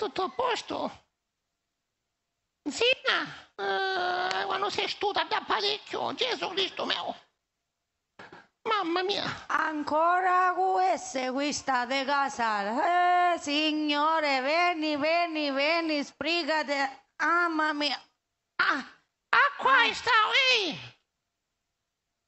tutto a posto? Sì, ah, eh, quando sei estudar da parecchio, Gesù Cristo meu Mamma mia! Ancora questa, de casa. Eh, signore, vieni, vieni, vieni, de Amami. Ah, ah, qua ah. sta, eh!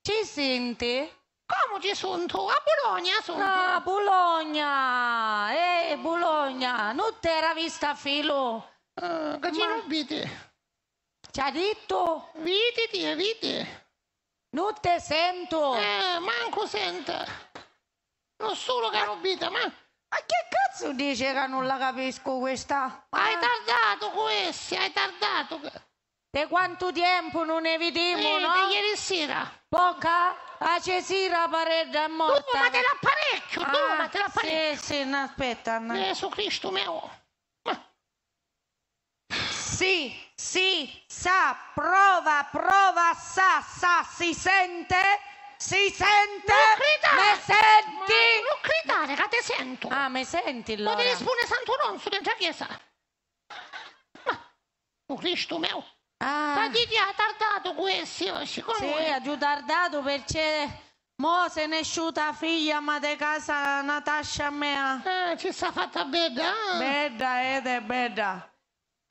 Ci senti? Come ci sono tu? A Bologna sono Ah, Bologna! Ehi, Bologna! Non era vista a filo! Uh, che ci Ma- non vite? Ci ha detto? Vite, ti vite? Non te sento! Eh, manco senta. Non solo che non vite, ma... Ma che cazzo dice che non la capisco questa? hai tardato questo, hai tardato. Da quanto tempo non ne vediamo, Eh, no? ieri sera. Poca? A ah, Cesira Paredda è morta. Duma, te l'apparecchio, ah, duma, te l'apparecchio. Sì, sì, no, aspetta. No. Gesù Cristo mio. Ma... Sì, sì, sa, prova, prova, sa, sa, si sente... Si sente? Non gridare! Me senti? Ma non gridare, che te sento! Ah, me senti allora? Ma devi spune Santuronzo dentro la chiesa! Ma, oh Cristo mio! Ah. Tadini ha tardato questo, siccome... Sì, ha giù tardato perché... Mo se ne è sciuta figlia, ma di casa Natascia a Eh, ah, ci sta fatta bella. Ah. Bella, ed è bella.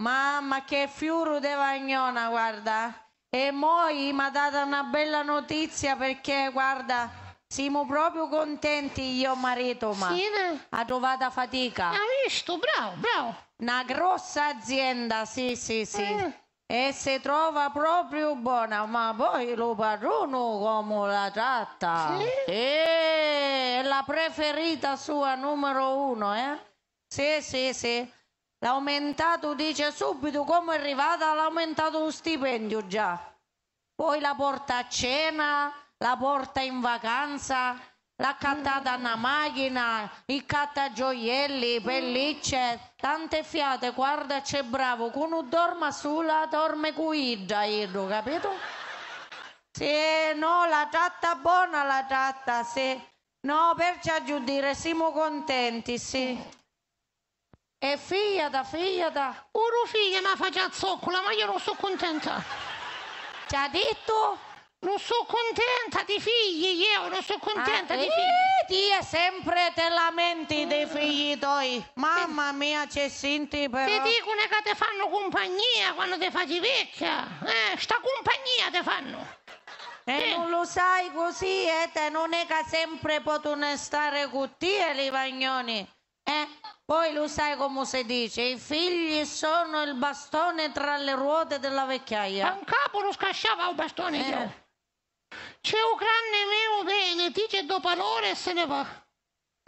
Mamma, che fiuro di vagnona, guarda. E moi mi ha dato una bella notizia perché, guarda, siamo proprio contenti io e marito, ma sì, ne? ha trovato fatica. Ha visto, bravo, bravo. Una grossa azienda, sì, sì, sì. Eh e si trova proprio buona, ma poi lo padrono come la tratta. Sì. E la preferita sua numero uno, eh? Sì, sì, sì. L'aumentato dice subito come è arrivata, l'ha aumentato lo stipendio già. Poi la porta a cena, la porta in vacanza la catta dalla macchina, i catta gioielli, pellicce, tante fiate, guarda c'è bravo, con un dorma sulla dorme guida, io, capito? Sì, no, la tratta buona la tratta, sì. No, perciò giù dire, siamo contenti, sì. E figlia da figlia da... Una figlia mi faccia zoccola, ma io non sono contenta. Ci ha detto? Non sono contenta di figli, io non sono contenta ah, di eh, figli. Eh, ti è sempre te lamenti dei figli tuoi. Mamma mia, c'è senti però. Ti dicono che ti fanno compagnia quando ti fai vecchia. Eh, sta compagnia ti fanno. E eh, eh. non lo sai così, eh, te non è che sempre potono stare con te, Livagnoni. Eh? Poi lo sai come si dice, i figli sono il bastone tra le ruote della vecchiaia. A un capo lo scasciava il bastone eh. io. Ce o granne meu bene, dice due parole e se ne va.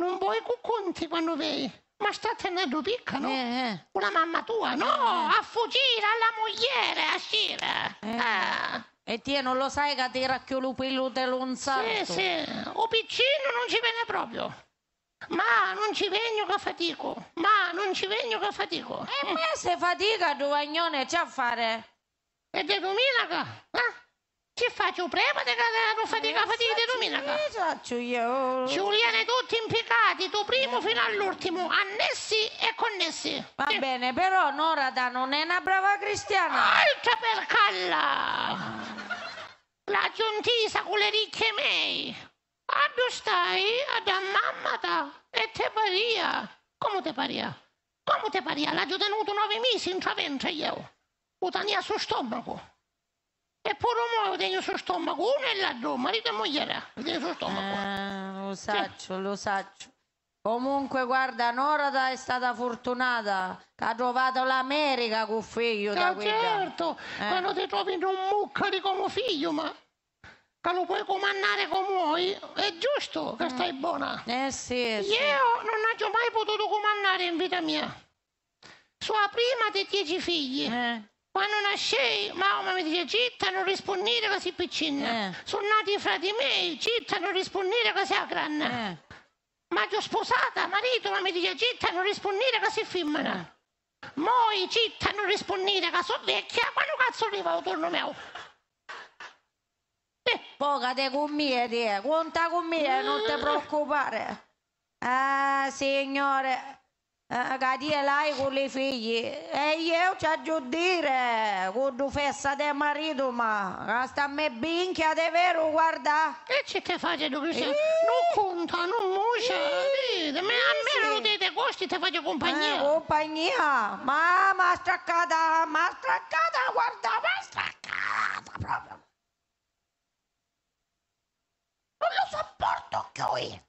Non vuoi che conti quando vedi? Ma sta tenendo picca, no? Eh, Una eh. mamma tua, no? Eh, eh. A fuggire alla mogliere, a scire. Eh, eh. Ah. E te non lo sai che ti racchiolo quello dell'onzato? Sì, sì. O piccino non ci viene proprio. Ma non ci vengo che fatico. Ma non ci vengo che fatico. E me se fatica, Duvagnone, c'è a fare? E te domina, Eh? Che faccio? di cadere, eh, non fatica a fatica di domenica. Che faccio io? Ci vogliono tutti impiegati, tu primo fino all'ultimo, annessi e connessi. Va e... bene, però Norada non è una brava cristiana. Alta per calla! La giuntisa con le ricche mei. Addo stai ad ammammata e te paria. Come te paria? Come te paria? L'ha L'ho tenuto nove mesi in traventre io. Utania su stomaco. E pure uomo tiene sul stomaco, uno e l'altro, marito e moglie, tiene sul stomaco. Eh, lo saccio, sì. lo saccio. Comunque, guarda, Norada è stata fortunata che ha trovato l'America con figlio da ah, quella. certo, eh. quando ti trovi in un muccari come figlio, ma che lo puoi comandare come vuoi, è giusto che mm. stai buona. Eh, eh sì, Io non ho mai potuto comandare in vita mia. Sua prima di dieci figli. Eh. Quando nascei, mamma mi dice, citta non rispondere così piccina. Eh. Sono nati fra di me, citta non rispondere così a grande. Eh. Ma ti ho sposata, marito, ma mi dice, citta non rispondere così femmina. Eh. Moi, citta non rispondere che sono vecchia, quando cazzo arriva attorno mio? Eh. Poca te con me, te, conta con me, non ti preoccupare. Ah, signore, con le figlie. E io ايو c'ho dire con la festa del marito ma sta me binchia de vero guarda che ci te facendo così non conta non muce a me non dite costi te faccio compagnia eh, compagnia ma ma straccata ma straccata guarda ma straccata proprio non lo sopporto che io.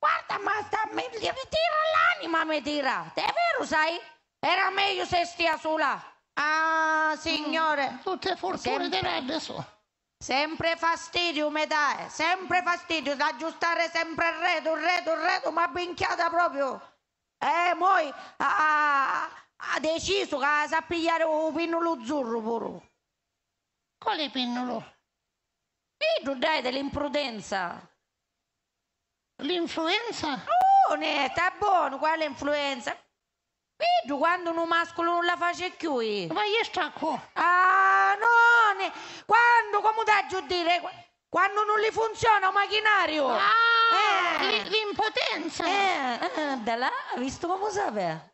Guarda, ma sta, mi, mi tira l'anima, mi tira. È vero, sai? Era meglio se stia sola. Ah, signore. Mm, tutte fortune sempre, dell'adesso. Sempre fastidio mi dai, eh. sempre fastidio da aggiustare sempre il reto, il reto, il reto, ma binchiata proprio. E eh, poi ha, ha, deciso che sa pigliare un pinnolo azzurro pure. Quale pinnolo? Vedo dai dell'imprudenza. L'influenza? Oh, ne, sta buono, quale influenza? Vedi quando un mascolo non la face più. Ma io stacco. Ah, no, ne. quando, come da giù dire, quando non li funziona un macchinario. Ah, eh. l'impotenza. Eh, eh, bella, ha visto come sapeva.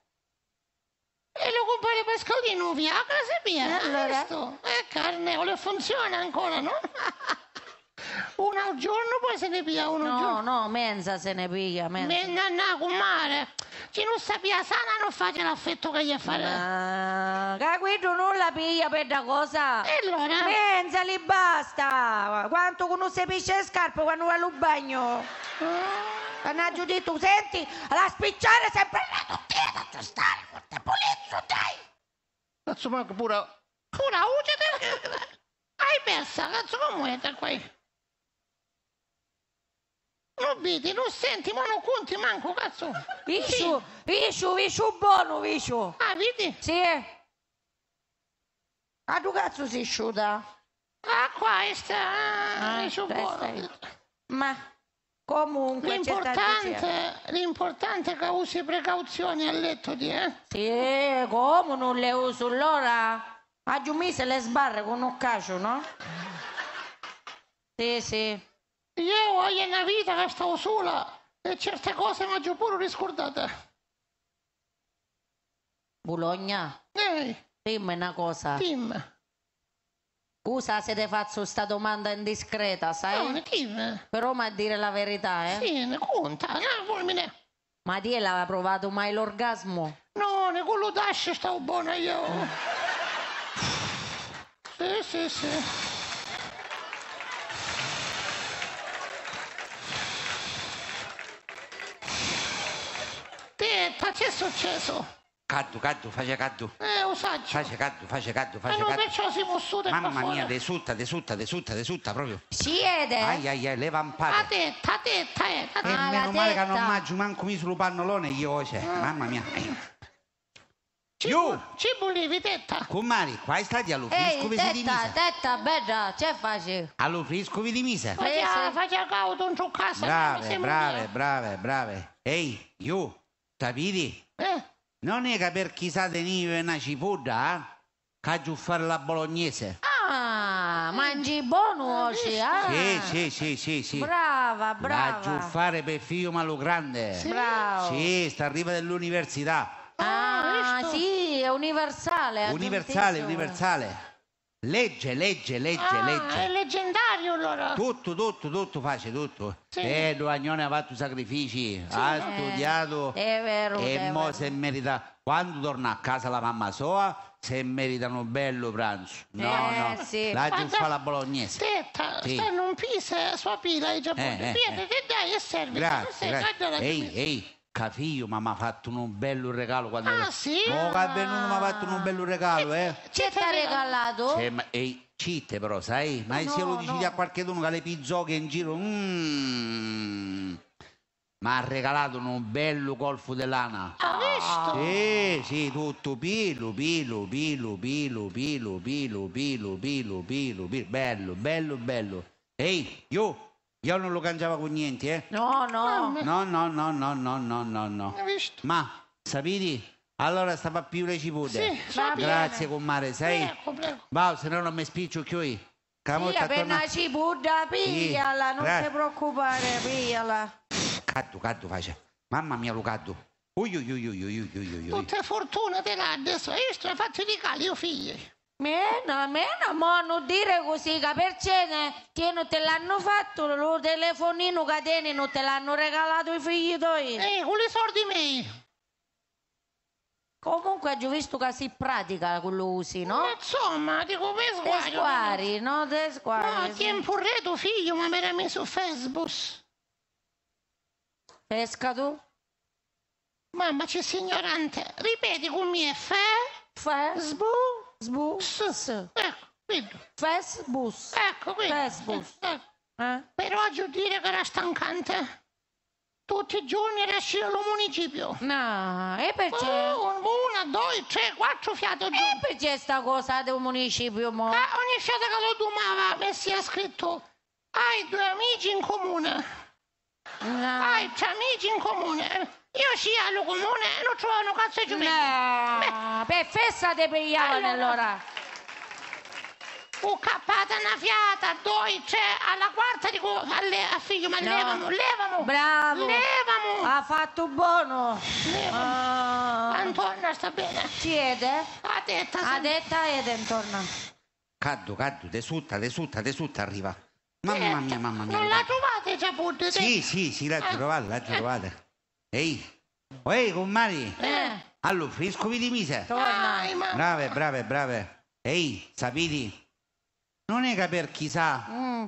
E lo compare Pascolino Viagra se via. Allora. Questo. Eh, carne, le funziona ancora, no? un un giorno, poi se ne piglia uno no, giorno. No, no, mensa se ne piglia, mensa. Mensa a comare. Chi non sapeva sana non fate l'affetto che gli fare. Ma... Capito, non la piglia per da cosa. E allora? Mensa, li basta. Quanto non se pisce le scarpe quando va al bagno. Mannaggia, ah. mm. detto, senti, la spicciare sempre la tocchina, c'è stare, con te polizzo, dai. Cazzo, ma pure... Pura, uccidete. Hai persa, cazzo, come entra qui? vedi, non senti, ma non conti manco, cazzo. Visciu, visciu, visciu buono, visciu. Ah, vedi? Sì. Eh. Ah, tu cazzo si asciuta? Ah, qua è sta, ah, ah visciu Ma... Comunque l'importante, l'importante è che usi precauzioni a letto di eh? Sì, come non le uso allora? A giù mi se le sbarre con un cacio, no? Sì, sì. Io hai una vita che stavo sola e certe cose mi ho pure riscordate. Bologna, Ehi, dimmi una cosa. Tim. Scusa se ti faccio questa domanda indiscreta, sai? No, Tim. Però ma a dire la verità, eh? Sì, ne conta. No, fulmine. Ma ti l'aveva provato mai l'orgasmo? No, ne con lo dash stavo buona io. Mm. sì, sì, sì. che è successo? Caddu, caddu, face caddu. Eh, osaggio. Faccia caddu, faccia caddu, face caddu. Eh, ma perciò siamo sude Mamma mia, desulta, desulta, desulta, desulta proprio. Siede. Ai, ai, ai, le vampate. La tetta, la tetta, eh. eh tetta. E meno male che non mangio manco mi sul pannolone io, eh, cioè. Ah. Mamma mia. Ci, Io! Ci volevi tetta! Comari, qua è stati all'ufrisco vi di mise. Tetta, bella, c'è facile. All'ufrisco vedi mise. Faccia, faccia cauto, non c'ho casa. Brave, brave, brave, brave. Ehi, io, Capiti? Eh? Non è che per chissà tenive una cipolla, eh? Caggiuffare la bolognese. Ah, eh. mangi buono eh, oggi, ah. Sì, sì, sì, sì, sì. Brava, brava. Caggiuffare per figlio malo grande. Sì. Bravo. Sì, sta arriva dell'università. Ah, ah sì, è universale. Universale, universale. Legge, legge, legge, ah, legge. è leggendario allora. Tutto, tutto, tutto, face tutto. Sì. Eh, Luagnone ha fatto sacrifici, sì, ha eh, studiato. È vero. E mo se merita. Quando torna a casa la mamma sua, se meritano un bello pranzo. No, eh, no, sì. la gente fa la bolognese. Senta, sì. stanno un pisa, eh, sua pila, i giappone. Eh, eh, Vieni, eh. che dai, che serve. Grazie, grazie. Ehi, ehi. Capiglio, ma mi ha fatto un bello regalo quando... Ah, sì? Oh, che mi ha fatto un bello regalo, eh? Che ti ha regalato? Cioè, ma, e cite però, sai? Ma no, se lo dici no. a qualcuno che le pizzocche in giro... Mm, mi ha regalato un bello golfo di lana. Ah, visto? Sì, sì, tutto pilo, pilo, pilo, pilo, pilo, pilo, pilo, pilo, pilo, pilo, bello, bello, bello. Ehi, io io non lo cangiavo con niente, eh? Ah, no, no. No, no, no, no, no, no, no, no. visto? Ma, sapete? Allora stava più le cipolle. Sì, Grazie, comare, sai? Prego, se no non mi spiccio più io. Camorta Piglia per una cibuda, pigliala, non ti preoccupare, pigliala. Caddu, caddu, faccia. Mamma mia, lo caddu. Ui, ui, ui, ui, ui, ui, ui, ui. Tutte fortune te l'ha adesso, hai visto? Hai i regali, io figli. Meno, meno, mo non dire così capercene, che non te l'hanno fatto, lo telefonino cadene non te l'hanno regalato i figli tuoi. Eh, con i soldi miei. Comunque ho visto che si pratica quello usi, no? Ma eh, insomma, dico per sguaglio. Te eh, no? Te squari. No, ti è impurreto figlio, ma me l'ha messo Facebook. Pesca tu? Mamma, c'è signorante, Ripeti con me, fe? Facebook? Sbus. Ecco, quindi. Fesbus. Ecco, quindi. Fesbus. Eh, eh. Eh? oggi dire che era stancante. Tutti i giorni era al municipio. No, e perché? Oh, una, due, tre, quattro fiato giù. E perché sta cosa del municipio? Mo? Ah, ogni fiata che lo domava mi messi scritto hai due amici in comune. No. Hai tre amici in comune. Io ci allo comune non trovano cazzo di giumenti. No, Beh. per festa te pigliavano allora. allora. U cappata una fiata, doi c'è alla quarta dico alle, a figlio, ma no. levamo, levamo! Bravo! Levamo! Ha fatto buono! Levamo! Uh. Antonio sta bene! Siete? A detta! A detta ed intorno! sutta, de sutta, de sutta arriva! Mamma eh, mia, mamma mia! Non la trovate già pure? Sì, sì, sì, l'ha ah. trovata, l'ha trovata! Ehi, ehi, comari, Eh. allora, frescovi di mise. Torna. Ai, ma- Brave, brave, brave. Ehi, sapete? Non è che per chissà, Mm.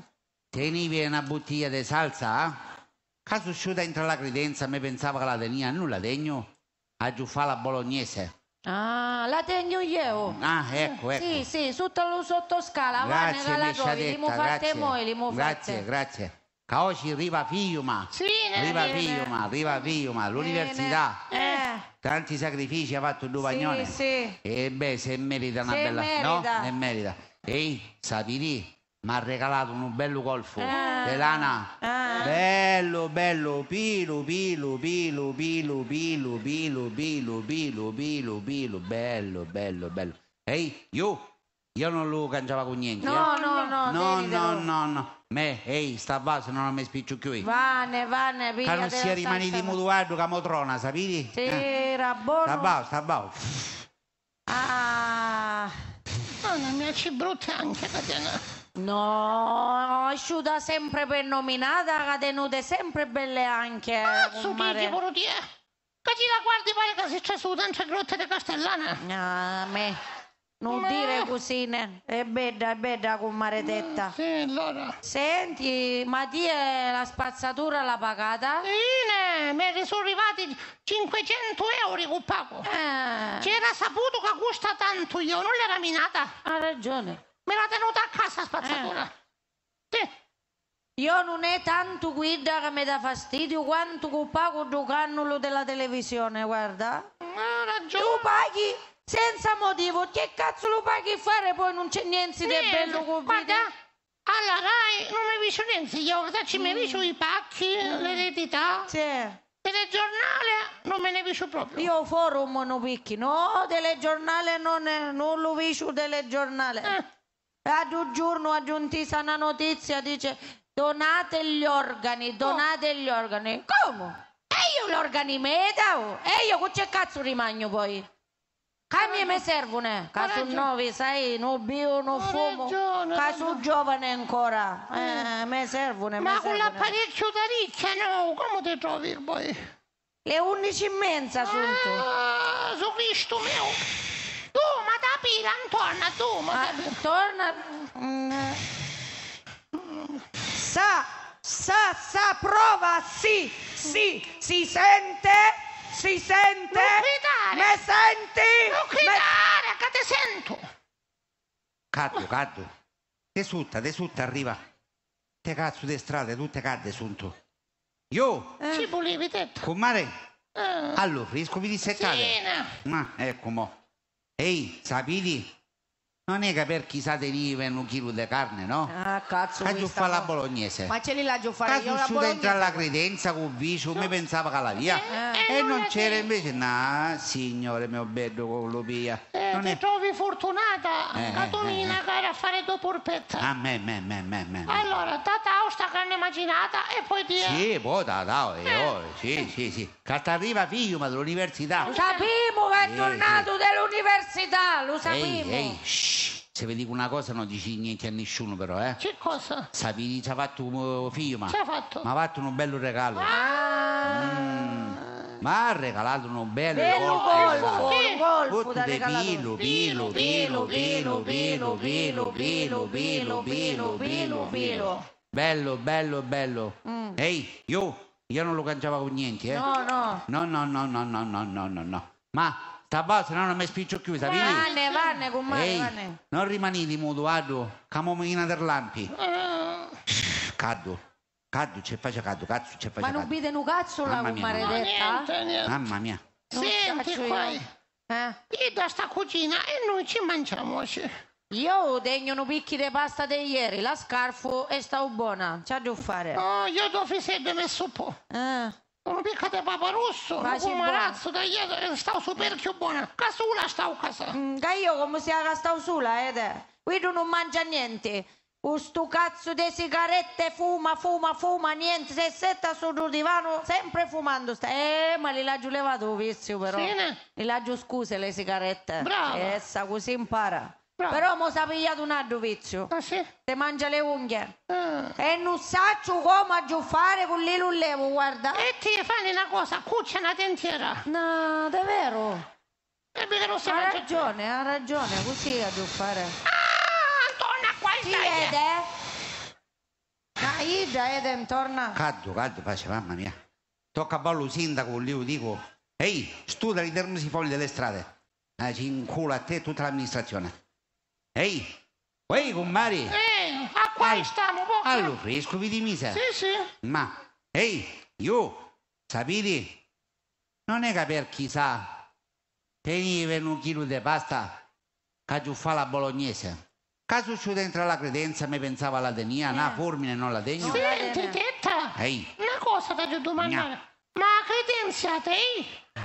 tenivi una bottiglia di salsa, eh? Caso usciuta entro la credenza, mi pensava che la tenia, nulla degno. A giuffare la bolognese. Ah, la tengo io. Ah, ecco, ecco. Sì, sì, sotto lo sottoscala, va nella la trovi, li mo fatte moi, li mo fatte. Grazie, grazie. Caoci Riva Fiuma. Sì, Riva Fiuma, Riva Fiuma, l'università. Eh. Tanti sacrifici ha fatto il Duvagnone. Sì, sì. E beh, se merita una se bella... Merita. No, ne merita. Ehi, sapiti, mi ha regalato un bello golfo. Eh. Ah. Delana. Eh. Ah. Bello, bello. Pilu, pilu, pilu, pilu, pilu, pilu, pilu, pilu, pilu, pilu. Bello, bello, bello. Ehi, io io non lo cangiavo con niente. No, eh. no, no, no, no, no, no. Me, ehi, sta se non mi spiccio più. Vane, vane, piglia. Che non sia rimaniti mutuato che motrona, sapete? Sì, eh. era buono. Sta vaso, sta vaso. Ah. Oh, non mi c'è brutta anche la tena. No, asciuta sempre per nominata, tenute sempre belle anche. Eh, ah, Cazzo, ti tipo lo Che ti la guardi pare che se c'è non c'è grotta di Castellana? No, ah, me... Non Ma... dire cosine, è bella, è bella con Tetta. Sì, allora. Senti, ma ti la spazzatura l'ha pagata? Sì, ne. mi sono arrivati 500 euro con pago. Eh. C'era saputo che costa tanto io, non l'era minata. Ha ragione. Me l'ha tenuta a casa la spazzatura. Eh. Sì. Io non è tanto guida che mi dà fastidio quanto con pago il cannulo della televisione, guarda. Ha ragione. Tu paghi senza motivo. Che cazzo lo paghi fare poi non c'è niente di niente. bello con Guarda, alla RAI non mi visto niente, io ci mm. mi visto i pacchi, mm. l'eredità. Sì. Telegiornale non me ne visto proprio. Io forum non picchi, no, telegiornale non, è, non lo visto telegiornale. Eh. Ad un giorno aggiuntisa una notizia, dice donate gli organi, oh. donate oh. gli organi. Come? E io gli organi me davo? E io con che cazzo rimagno poi? Cammi mi servono, caso nuovi, sai, non bevo, non fumo, caso giovane ancora, eh, mi servono. Ma con l'apparecchio da ricca, no, come ti trovi poi? Le undici e mezza sono. Ah, su Cristo mio. Tu, ma da pira, torna, tu, ma ah, da pira. Torna. Mm. Sa, sa, sa, prova, sì, sì, si sente? Si sente? Non gridare! Me senti? Non gridare, che ti sento! Caddo, caddo. Te sutta, te sutta, arriva. Te cazzo di strada, tutte cadde sunto. Io! Eh. Ci volevi detto. Con mare? Eh. Allora, fresco vi disseccate? Sì, no. Ma ecco mo. Ehi, sapiti? Non è che per chissà di rive un chilo di carne, no? Ah, cazzo. La giuffa alla bolognese. Ma ce li la giuffa alla bolognese? Caso dentro alla credenza con vicio, no. mi pensava che la via. Eh, e non c'era che... invece, no, signore mio bello con l'opia. pia. Eh, non ti è... trovi fortunata, eh, Catomina, eh, che era a fare due polpette. A me, me, me, me, me. Allora, tatao sta carne macinata e poi ti... Sì, poi tatao, eh. io, sì, sì, sì. Che arriva figlio, ma dell'università. Lo sapevo che è tornato dall'università, lo sapevo. Ehi, ehi, se vi dico una cosa non dici niente a nessuno però, eh? Che cosa? Sapevi ci ha fatto un figlio, ma... Ci ha fatto? Mi ha fatto un bello regalo. Ah! Mm. Ma ha regalato un bello golfo. Golfo, golfo, pilo, pilo, pilo, pilo, pilo, pilo, pilo, pilo, pilo, pilo, pilo. Bello, bello, bello. Mm. Ehi, io, io non lo cangiavo con niente, eh? No, no. No, no, no, no, no, no, no, no. Ma se no, non mi spiccio chiusa, vieni. Vanne, vanne, con me, Ehi, vanne. Non rimaniti muto, vado. Camomina del lampi. Eh. Caddo. Caddo, c'è faccia caddo, cazzo, c'è faccia Ma non vede un cazzo la mia, maledetta. niente, niente. Mamma mia. Senti qua, io. Eh? io da sta cucina e noi ci mangiamo, sì. Io ho degno un picchi di pasta di ieri, la scarfo e sta buona. C'ha da fare. Oh, io do fisebbe messo un po'. Eh. Unul pic de papărusul, cu mărață, de ele, stau super chiu bună. Ca sula stau ca să. Ca io, come si era stau ed ede. Guido non mangia niente. Questo cazzo di sigarette fuma, fuma, fuma, niente, se setta sul divano, sempre fumando. Sta. Eh, ma li l'ha giù levato, vizio però. Sì, ne? Li l'ha scuse le sigarette. Bravo. Essa così impara. Bravo. Però mo si è pigliato un altro vizio. Ah sì? Ti mangia le unghie. Ah. E non sa come aggiuffare con lì un levo, guarda. E ti fai una cosa, cuccia una dentiera. No, davvero. E mi devo Ha ragione, ha ragione, così a aggiuffare. Ah, torna qua il Chi è? Ma io già è intorno. Caddo, caddo, pace, mamma mia. Tocca a ballo sindaco, lì dico. Ehi, studia i termini fuori delle strade. Ah, ci incula a te tutta l'amministrazione. Ehi, ehi, comari! Ehi, a qua ehi. stiamo, porca! Allo fresco vi di misa! Sì, sì! Ma, ehi, io, sapete, non è che per chissà, tenive un chilo di pasta che ci fa la bolognese. Caso ci dentro la credenza mi pensava la tenia, eh. no, formine non la degno. Senti, tetta! Ehi! Una cosa ti domandare. No. Ma la credenza te?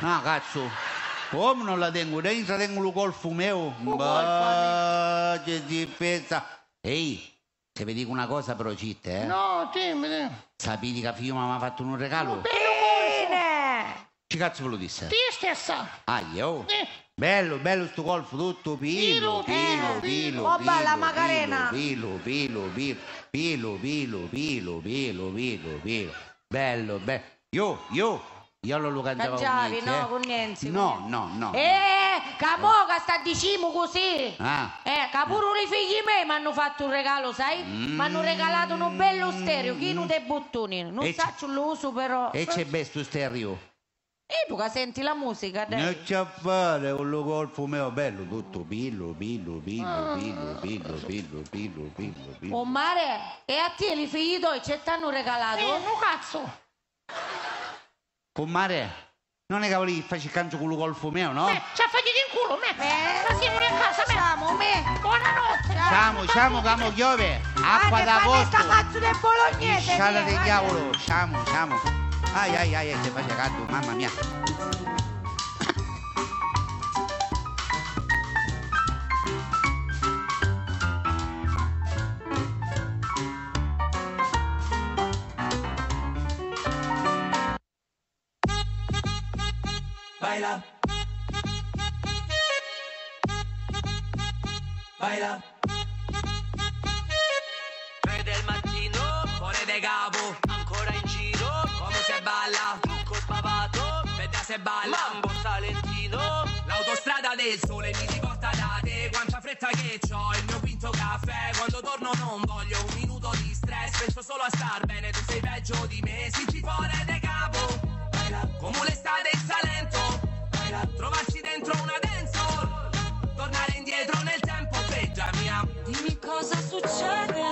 No, ah, cazzo! Como não la tengo? Nem só tenho o golfo meu. Bah, che difesa. Ehi, se vi dico una cosa però citta, eh? No, dimmi, dimmi. Sapete che Fiuma mi ha fatto un regalo? Bene! Ci cazzo ve lo disse? Ti stessa. Aia, oh. Sì. Bello, bello sto golfo, tutto pilo, pilo, pilo, pilo, Oh, bella Macarena. pilo, pilo, pilo, pilo, pilo, pilo, pilo, pilo, pilo, pilo. Bello, bello. Yo, yo, io non lo cantavo Cangiavi, con niente, no, eh. con Nenzi. No, no, no. Eh, camoca sta diciamo così. Ah. Eh, capuro i figli miei mi hanno fatto un regalo, sai? Mm. Mi hanno regalato un bello stereo, chino dei bottoni. Non e so lo uso però. E c'è questo stereo? E tu che senti la musica, dai. Non c'è a fare con lo colpo mio bello, tutto pillo, pillo, pillo, ah. pillo, pillo, pillo, pillo, pillo, pillo. Oh mare, e a te li figli tuoi ci stanno regalato? Eh, no cazzo! Comare, non è che que farci canto con il golfo mio, no? Me, ci fai in culo, me! Eh, Ma siamo casa, me! Siamo, me! noche. Siamo, siamo, siamo chiove! Acqua ah, d'agosto! Ma cazzo de bolognese! Scala de diavolo! Siamo, siamo! Ai, ai, ai, che faccia caldo, mamma mia! Baila. Baila. Tre del mattino, fuori de capo, ancora in giro, come se balla, trucco spavato, vedi se balla, mambo salentino, l'autostrada del sole mi si porta da te, quanta fretta che ho, il mio quinto caffè, quando torno non voglio un minuto di stress, penso solo a star bene, tu sei peggio di me, si ci vuole de capo, come l'estate in Salento, sera Trovarsi dentro una dance Tornare indietro nel tempo peggia mia Dimmi cosa succede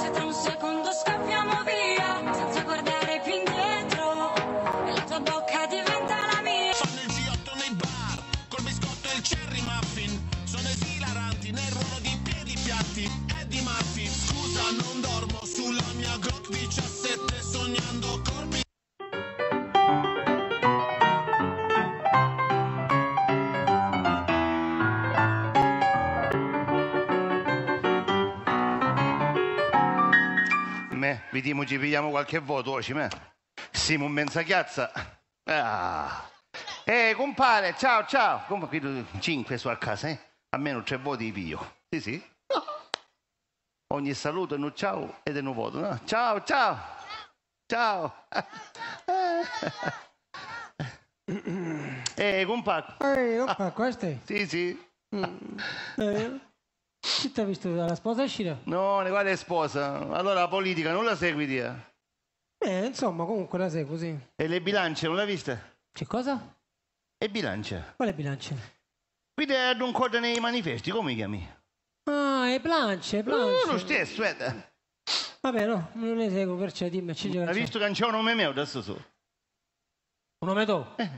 Se tra un secondo scappiamo via Senza guardare più indietro E la tua bocca diventa la mia Sono il G8 nei bar Col biscotto e il cherry muffin Sono esilaranti nel ruolo di piedi piatti E di maffi Scusa non dormo sulla mia Glock 17 Sognando corpi vediamo ci pigliamo qualche voto, oggi, me. Siamo in mezza chiazza. Ah. Eh, compare, ciao, ciao. Come qui cinque su a casa, eh? Almeno tre voti io Sì, sì. Ogni saluto è un ciao ed è un voto, no? Ciao, ciao. Ciao. eh, compare. Ehi, opa, queste? Sì, sì. Mm. Eh. Chi ti ha visto la sposa uscire? No, ne quale sposa? Allora la politica non la segui te? Eh, insomma, comunque la seguo, sì. E le bilance non l'hai vista? Che cosa? E bilance. Quale bilance? Qui è ad un coda nei manifesti, come chiami? Ah, e planche, e planche. Eh, lo stesso, veda. Eh. Vabbè, no, non le seguo, perciò dimmi, ci gioca. Hai visto che non c'è un nome mio adesso su? Un nome tuo? Eh.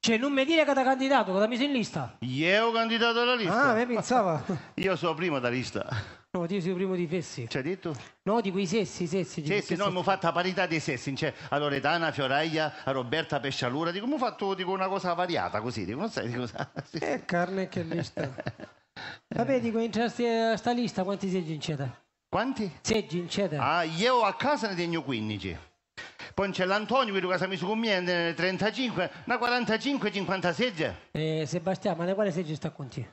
Cioè, non mi dire che ti ha candidato, che ti messo in lista. Io ho candidato alla lista. Ah, me pensava. Io sono prima da lista. No, io sono primo di fessi. C'hai detto? No, di quei sessi, sessi. Sessi, sessi. no, abbiamo fatto la parità dei sessi. Cioè, a Loredana, a Fioraglia, a Roberta Pescialura. Dico, mi fatto dico, una cosa variata così. Dico, non sai di cosa... Sì. Eh, carne che lista. Vabbè, eh. dico, entrasti a sta lista, quanti seggi in ceda? Quanti? Seggi in ceda. Ah, io a casa ne tengo 15 poi c'è l'Antonio, quello che si è messo con me, 35, una 45, 50 segge. Eh, Sebastiano, ma ne quale segge sta con te?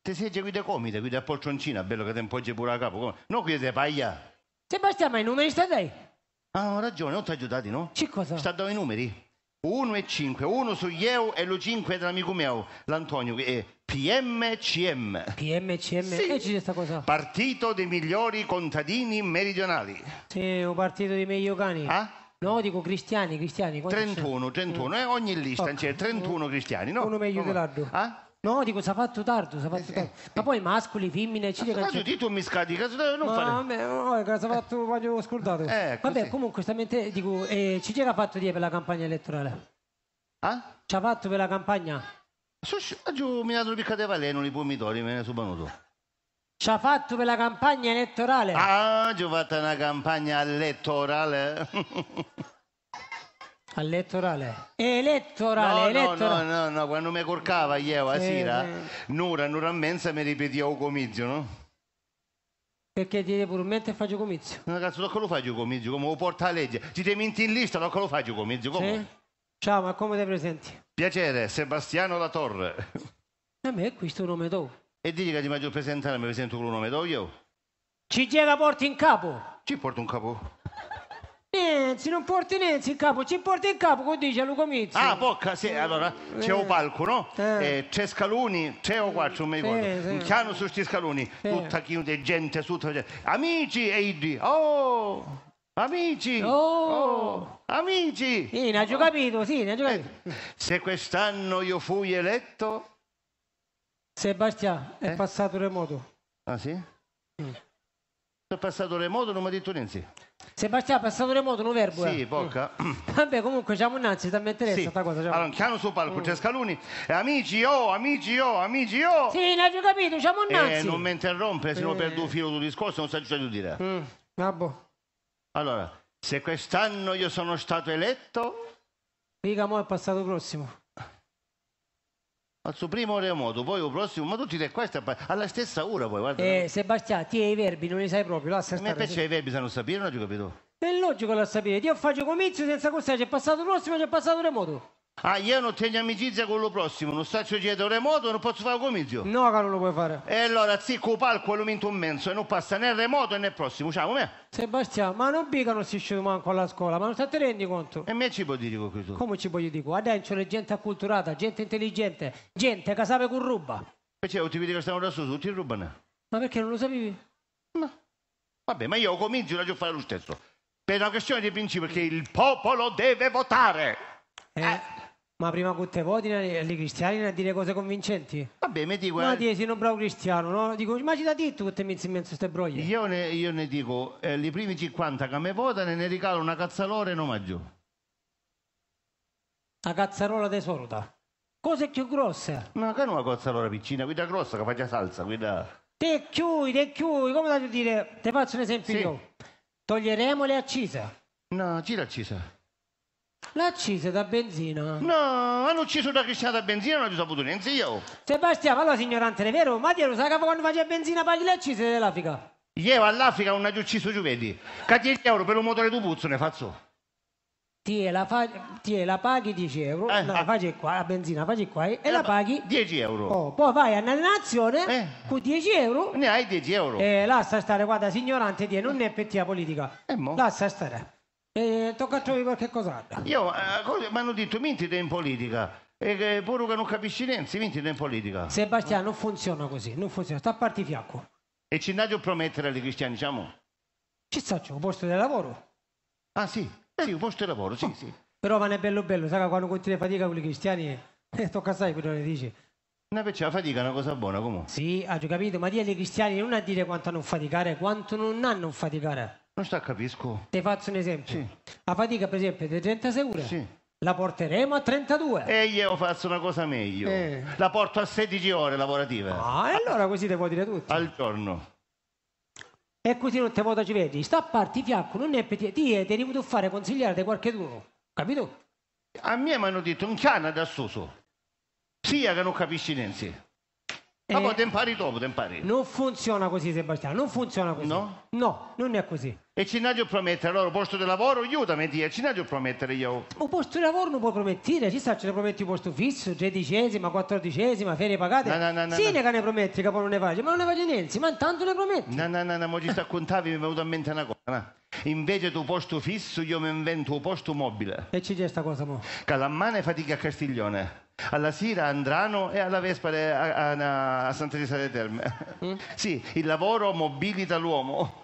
Te segge qui da comite, qui da poltroncina, bello che te impoggi pure a capo, no qui da paglia. Sebastiano, ma i numeri sta dai? Ah, ho ragione, non ti aiutati, no? Ci cosa? Sta dai i numeri. 1 e 5, 1 su Ieu e lo 5 dell'amico mio, l'Antonio, che è PMCM. PMCM? Sì. E c'è questa cosa? Partito dei migliori contadini meridionali. Sì, un partito dei meglio cani. Ah? No, dico cristiani, cristiani. 31, 31, eh, ogni lista okay. insieme, 31 cristiani, no? Uno meglio dell'altro. Ah? No, dico, si è fatto tardi, si è fatto eh, tardi. Eh. Ma poi mascoli, femmine, eccetera. Ma caso tu mi scadi, cazzo, non no, fare... No, no, no, si è fatto, voglio eh. scordato. Ecco, vabbè, comunque, stamente, dico, eh, ci c'era fatto di per la campagna elettorale? Ah? Ci ha fatto per la campagna? Sì, so, giù, mi ha dato piccate valeno, i pomidori, me ne sono venuto ci ha fatto per la campagna elettorale. Ah, ci ho fatto una campagna elettorale. Elettorale. Elettorale, no, elettorale. No, no, no, no, quando mi corcava ieri la eh, sera, eh. un'ora, un'ora e mezza mi ripetia il comizio, no? Perché ti pure mente faccio comizio. No, cazzo, che lo faccio comizio, come lo porta a legge. Ti te minti in lista, che lo faccio comizio, come? Sì. Ciao, ma come ti presenti? Piacere, Sebastiano La Torre. A me questo nome tuo. E dici che di maggior presentare mi presento con un nome, do io? Ci gliela porti in capo? Ci porta un capo. Nenzi, non porti Nenzi in capo, ci porti in capo, come dice Luca Mizzi. Ah, bocca, sì, eh, allora eh. c'è un palco, no? Eh. Eh, c'è scaloni, c'è o qua, non mi ricordo. Sì, eh, sì. Chiano su scaloni, Scaluni, tutta chiude, gente, tutta gente. Amici e oh! Amici! Oh. oh. Amici! Sì, ne ho capito, sì, ne ho capito. Eh, se quest'anno io fui eletto, Sebastiano, è eh? passato remoto. Ah sì? Mm. È passato remoto, non mi ha detto niente. Sebastiano, è passato remoto, non verbo. Sì, eh. Mm. Vabbè, comunque siamo innanzi, ti interessa sì. sta cosa. Siamo. Allora, chiano sul palco, mm. c'è Scaluni. Eh, amici, oh, amici, oh, amici, oh. Sì, ne ho capito, siamo eh, innanzi. Eh, non mi interrompere, eh. se no perdo il filo del discorso, non so già dire. Mm. Vabbò. Allora, se quest'anno io sono stato eletto... Mica mo è passato prossimo al suo primo remoto, poi il prossimo, ma tutti e questa alla stessa ora poi, guarda. Eh, Sebastiano, ti i verbi non li sai proprio, lascia stare. A me piace i verbi, se non sapere, non ho capito. È logico la sapere, io faccio comizio senza costare, c'è passato il prossimo, c'è passato il remoto. Ah, io non tengo amicizia con lo prossimo, non staccio dietro remoto, non posso fare comizio. No, che non lo puoi fare. E allora, zicco palco all'umento immenso e non passa né remoto né prossimo. Ciao, com'è? Sebastiano, ma non mica non si esce manco alla scuola, ma non te rendi conto? E me ci puoi dire questo? Come ci voglio dire? Adesso c'è gente acculturata, gente intelligente, gente che sape con ruba. E c'è, cioè, ti vedi che stanno da su, tutti rubano. Ma perché non lo sapevi? Ma... Vabbè, ma io comincio la a fare lo stesso. Per una questione di principio, perché il popolo deve votare. eh. eh. Ma prima con te voti alle cristiani a dire cose convincenti? Vabbè, mi dico... Ma eh... ti sei un bravo cristiano, no? Dico, ma ci da detto che te mi in mezzo queste broglie? Io ne, io ne dico, eh, i primi 50 che mi votano ne regalo una cazzalora in omaggio. Una cazzarola tesoro, Cose più grosse. Ma che non una cazzalora piccina, quella grossa che faccia salsa, quella... Te chiudi, te chiudi, come da dire? Ti faccio un esempio sì. io. Toglieremo le accise. No, gira accise. L'ha L'accisa da benzina? No, hanno ucciso da cristiana da benzina, non ho saputo niente io. Sebastiano, allora signorante, è vero? Ma ti sa che quando faceva benzina paghi le accise dell'Africa? Io all'Africa non ho ucciso giovedì. 10 euro per un motore tu puzzo ne faccio. Ti la, fa... ti la paghi 10 euro, eh, no, ah... la qua, la benzina facci qua eh, e eh, la, paghi 10 euro. Oh, poi vai a una nazione eh. con 10 euro. Ne hai 10 euro. E eh, lascia stare, guarda, signorante, non è per te la politica. Eh, lascia stare. E tocca a trovare qualche cosa. Io, eh, mi hanno detto, te in politica. E che pure che non capisci niente, mintite in politica. Sebastiano, non funziona così, non funziona. Sta a parti fiacco. E ci andate a promettere alle cristiani, diciamo? Ci sta, c'è un posto di lavoro. Ah sì, eh, sì, un posto di lavoro, sì, oh. sì. Però va ne bello bello, sai che quando continui fatica con i cristiani, eh, tocca sai quello che dici. Una la fatica è una cosa buona comunque. Sì, hai capito, ma dire ai cristiani non a dire quanto non faticare, quanto non hanno faticare. Non sta capisco. Ti faccio un esempio. Sì. La fatica, per esempio, di 36 ore. Sì. La porteremo a 32. E io faccio una cosa meglio. Eh. La porto a 16 ore lavorative. Ah, e allora così ti puoi dire tutto. Al giorno. E così non te vota ci vedi. Sta a parte fiacco, non è peti. Ti è dovuto fare consigliare di qualche turno. Capito? A me mi hanno detto un canna da su. Sia che non capisci niente. Ma eh, poi te impari dopo, te impari. Non funziona così, Sebastiano, non funziona così. No? No, non è così. E ci nadio promettere, allora posto di lavoro, aiutami a dire, ci nadio promettere io. Un posto di lavoro non puoi promettere, ci sta, ce ne prometti un posto fisso, tredicesima, quattordicesima, ferie pagate. No, no, no, no, sì, no. ne che ne prometti, che poi non ne faccio, ma non ne faccio niente, ma intanto ne prometti. No, no, no, no, ma ci sta contavi, mi è venuta in mente una cosa. No. Invece tu posto fisso, io mi invento un posto mobile. E ci c'è sta cosa mo? Calammane fatica a Castiglione alla Sira, a Andrano e alla Vespa a, a, a Santa Teresa delle Terme. Mm? Sì, il lavoro mobilita l'uomo.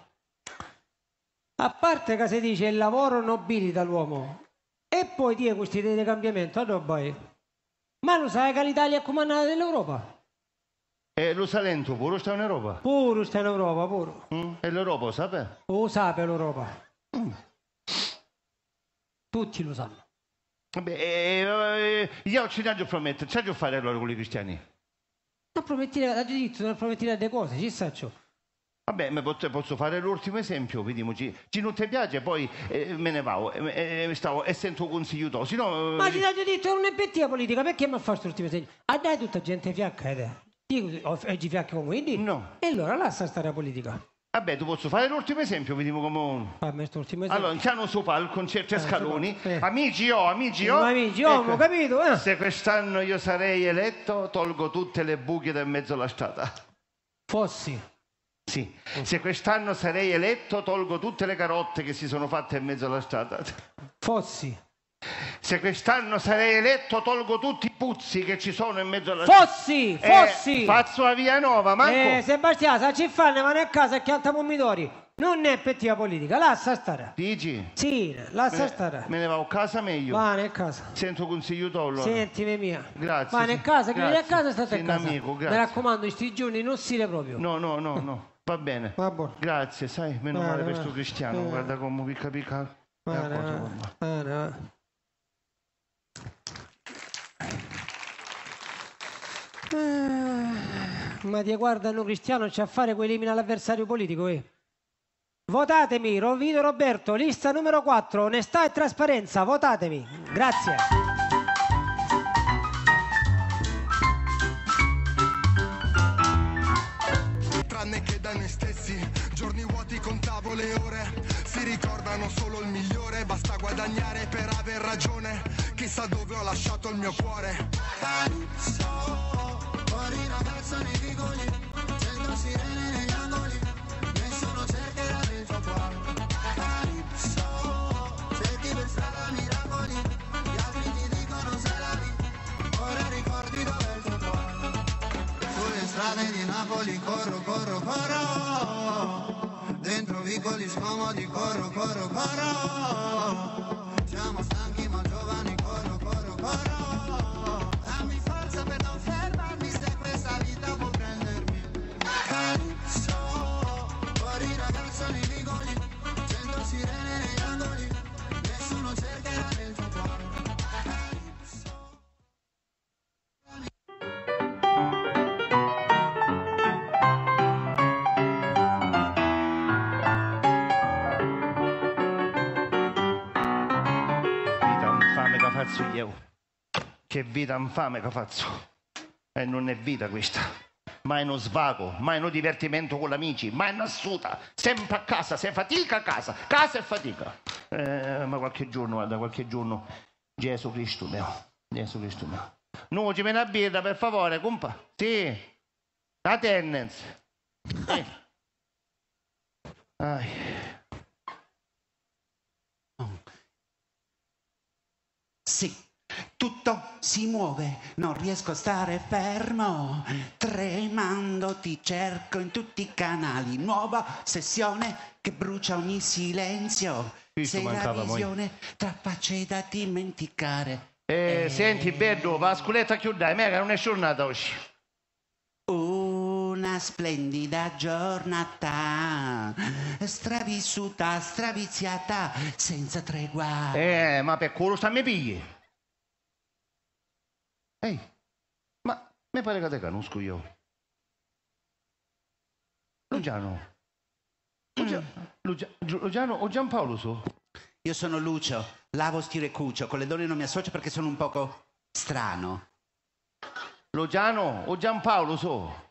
A parte che si dice il lavoro nobilita l'uomo e poi dire questi idee di cambiamento, allora poi. Ma lo sai che l'Italia è comandata dell'Europa? E lo sa lento, pure sta in Europa? Pure sta in Europa, pure. Mm? E l'Europa lo sa? Lo sa l'Europa. Mm. Tutti lo sanno. Beh, io ce l'ho promettere, c'è da fare allora con i cristiani? Non promettere, la giudizio, non promettere le cose, ci sa ciò. Vabbè, ma posso fare l'ultimo esempio, vediamo, ci, ci non ti piace, poi eh, me ne vado, eh, eh, stavo, e sento consiglio tuo, sennò... Eh, ma ti ho detto, non è la politica, perché mi ha fatto l'ultimo esempio? A dai tutta gente fiacca, ed eh, è. Dico, oggi fiacca come quindi? No. E allora lascia stare la politica. Vabbè, tu posso fare l'ultimo esempio, vediamo come... Vabbè, ah, l'ultimo esempio. Allora, insieme sopra il concerto a eh, Scaloni, eh. amici oh, amici oh. Amici oh, ecco. ho capito. Eh. Se quest'anno io sarei eletto, tolgo tutte le buche da mezzo alla strada. Fossi. Sì, se quest'anno sarei eletto, tolgo tutte le carotte che si sono fatte in mezzo alla strada. Fossi. Se quest'anno sarei eletto tolgo tutti i puzzi che ci sono in mezzo alla Fossi, eh, Fossi. Faccio la via nuova, eh, manco. Eh, Sebastiano, se ci fanno, vanno a casa e chianta pomidori. Non è effettiva politica, lascia stare. Dici? Sì, lascia stare. Me ne vado a casa meglio. Va a casa. Sento consiglio tollo. Senti, mia. Grazie. Va a casa, che vieni a casa state Sei a casa. Amico, grazie. Mi raccomando, in sti giorni non si le proprio. No, no, no, no. Va bene. Va buono. Grazie, sai, meno vale, male per questo cristiano, vale. Eh. guarda come picca picca. Vale, va va Ah, ma ti guardano Cristiano, c'è a fare quelli elimina l'avversario politico, eh. Votatemi, Rovino Roberto, lista numero 4, onestà e trasparenza, votatemi. Grazie. Tranne che da noi stessi, giorni vuoti contavo le ore, si ricordano solo il migliore, basta guadagnare per aver ragione, chissà dove ho lasciato il mio cuore. Penso Fuori ragazzoni strada miracoli, gli altri ti dicono sei la vita, ora ricordi dove il tuo Sulle strade di Napoli corro, corro, corro, dentro vicoli scomodi corro, corro, corro. Siamo stanchi ma giovani, corro, corro, corro. vita infame che faccio. E non è vita questa. mai è uno svago, mai è uno divertimento con gli amici, ma è una suta, sempre a casa, se fatica a casa, casa e fatica. Eh, ma qualche giorno, guarda, qualche giorno, Gesù Cristo mio, Gesù Cristo mio. No, ci viene a birra, per favore, compa. Sì, la tendenza. Sì. tutto si muove, non riesco a stare fermo, tremando ti cerco in tutti i canali, nuova sessione che brucia ogni silenzio, Questo sei la visione moi. tra facce da dimenticare. Eh, eh, senti Beddo, va chiudai, sculetta chiuda, eh, mega non è giornata oggi. Una splendida giornata, stravissuta, straviziata, senza tregua. Eh, ma per quello sta mi pigli. Ehi, ma mi pare che te conosco io. Luciano. Lucia- mm. Luciano o Giampaolo so? Io sono Lucio, lavo stirecuccio, con le donne non mi associo perché sono un poco strano. Luciano o Giampaolo so?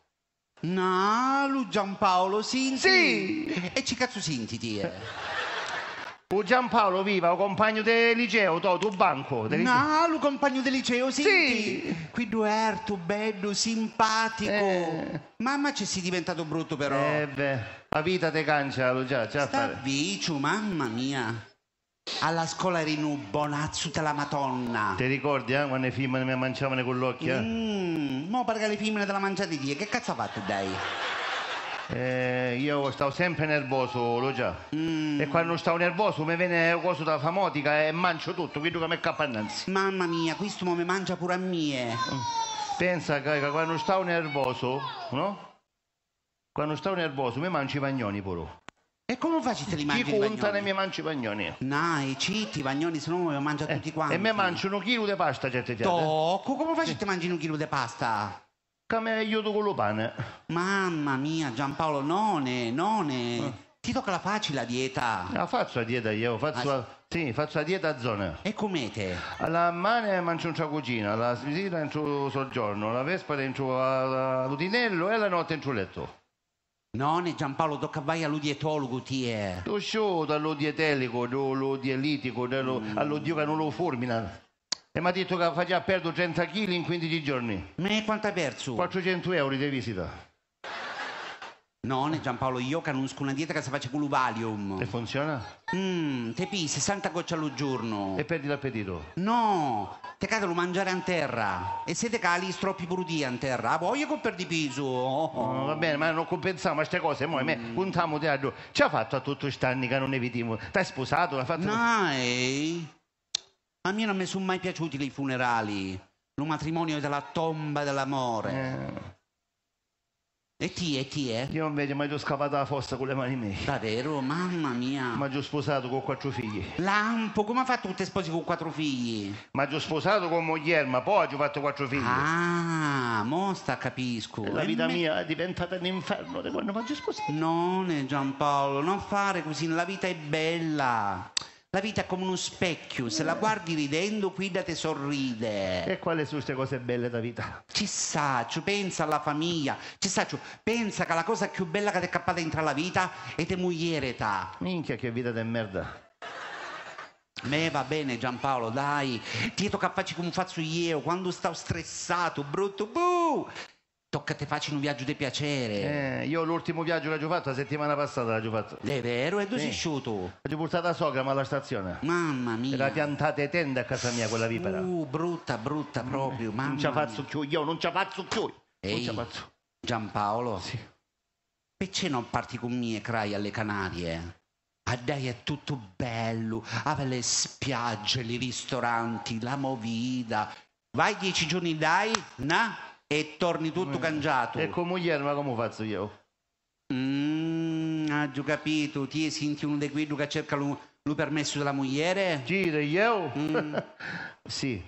No, Lu Giampaolo Sinti. Sì! E Cicazzo Sinti, ti è. O Giampaolo viva, o compagno del liceo, to, tu banco. Del liceo. No, lo compagno del liceo, senti. Sì. Qui duerto, bello, simpatico. Eh. Mamma ci sei diventato brutto però. Eh beh, la vita te cancia, lo già, già Sta fare. mamma mia. Alla scuola eri un bonazzo della madonna. Ti ricordi, eh, quando le femmine mi mangiavano con l'occhio? Eh? Mm, mo perché le femmine te la mangiate di che cazzo ha fatto dai? eh, io stavo sempre nervoso, lo già. Mm. E quando stavo nervoso mi viene una cosa da famotica e mangio tutto, quello come mi cappa Mamma mia, questo mi mangia pure a me. Eh. Mm. Pensa che quando stavo nervoso, no? Quando stavo nervoso mi mangio i bagnoni pure. E come faccio facete li mangi Chi conta ne mi mangio i bagnoni? No, i citi, i bagnoni, se no me li mangio eh, tutti quanti. E mi mangio un chilo di pasta, certe giorni. Tocco, come facete a mangi un chilo di pasta? come aiuto con lo pane. Mamma mia, Giampaolo, none, none. Eh. Ti tocca la faccia la dieta. La ah, faccio la dieta io, faccio, ah. la, sì, faccio la dieta a zona. E come te? La mane mangio in cucina, la sera in soggiorno, la vespera in l'udinello e la notte in letto. Nonne Giampaolo tocca vai all'udietologo ti è. Tu sciuto all'udietelico, all'udielitico, mm. all'udio che non lo formina. E mi ha detto che faceva perdere 30 kg in 15 giorni. Ma quanto ha perso? 400 euro di visita. No, Giampaolo, io conosco una dieta che si faccia con l'uvalium. E funziona? Mmm, te pi 60 gocce al giorno. E perdi l'appetito? No, te cade lo mangiare a terra. E se te cali stroppi brudi a terra, ah, voglio che perdi peso. Oh, No, va bene, ma non compensiamo queste cose. Mo, mm. puntiamo di altro. Ci ha fatto a tutto questi anni che non ne vediamo. T'hai sposato, l'ha fatto... No, a me non mi sono mai piaciuti i funerali, Lo matrimonio è della tomba dell'amore. Eh. E ti, e ti, eh? Io invece mi sono scappato dalla fossa con le mani mie. Davvero? Mamma mia. Mi ho sposato con quattro figli. Lampo, come ha fatto che sposi con quattro figli? Mi ho sposato con moglie, ma poi ho fatto quattro figli. Ah, mostra, capisco. La vita me... mia è diventata un inferno da quando mi sono sposato. Non, Giampaolo, non fare così, la vita è bella. La vita è come uno specchio, se la guardi ridendo, guidate sorride. E quali sono queste cose belle da vita? Ci sa, ci pensa alla famiglia, ci sa, pensa che la cosa più bella che ti è cappata dentro la vita è te mugliereta. Minchia che vita di merda. Me va bene Giampaolo, dai, ti tocca farci come faccio io, quando sto stressato, brutto, buh! tocca te facci un viaggio di piacere. Eh, io l'ultimo viaggio che ho fatto la settimana passata l'ho fatto. È vero? E dove sì. sei sciuto? L'ho portata a ma alla stazione. Mamma mia. Era piantate tende a casa mia quella vipera. Uh, brutta, brutta proprio, mamma Non ci faccio più io, non ci faccio più. Ehi, non ci faccio. Giampaolo? Sì. Perché non parti con me e crai alle Canarie? A ah, dai, è tutto bello, ave le spiagge, i ristoranti, la movida. Vai dieci giorni dai, na? e torni tutto cangiato. E con moglie, ma come faccio io? Mm, ho capito, ti senti uno di quelli che cerca il permesso della mogliere? Gira io? Mm. sì.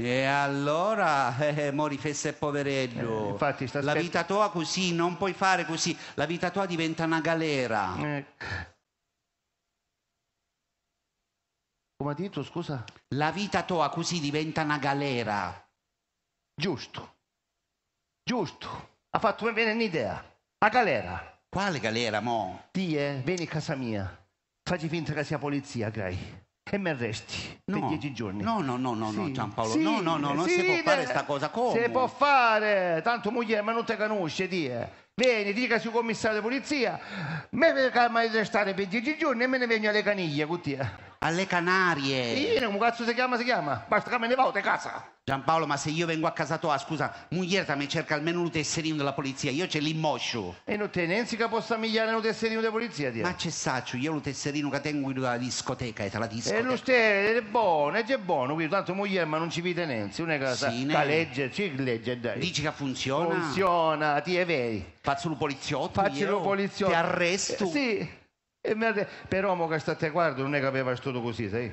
E allora, eh, eh, mori fessa e poverello. Eh, infatti, sta la vita tua così, non puoi fare così. La vita tua diventa una galera. Eh. Come ha detto, scusa? La vita tua così diventa una galera. Giusto. Giusto. Ha fatto venire un'idea. A galera. Quale galera, mo? eh, vieni a casa mia. Facci finta che sia polizia, Gray. E mi arresti no. per dieci giorni. No, no, no, no, sì. no Giampaolo. Sì. No, no, no, non sì. si può fare sta cosa. Come? Si può fare. Tanto moglie, ma non te conosce, die. Vieni, dica sul commissario di polizia. Me mi arrestare per dieci giorni e me ne vengo alle caniglie, con te. Alle Canarie. Sì, come cazzo si chiama, si chiama? Basta che me ne vado a casa. Giampaolo, ma se io vengo a casa tua, scusa, Muglierta mi cerca almeno un tesserino della polizia, io ce moscio. E non te ne che possa migliare un tesserino della polizia, dire. Ma c'è saccio, io lo tesserino che tengo in una discoteca, e te la discoteca. E lo stai, è buono, è buono, quindi tanto Muglierma non ci vede Nenzi, non è che sì, ne... legge, sì, legge, dai. Dici che funziona? Funziona, ti è vero. Faccio lo poliziotto Faccio lo poliziotto. Ti arresto. Eh, sì. E mi ha detto, però, mo che state a guardo non è che aveva studiato così, sai?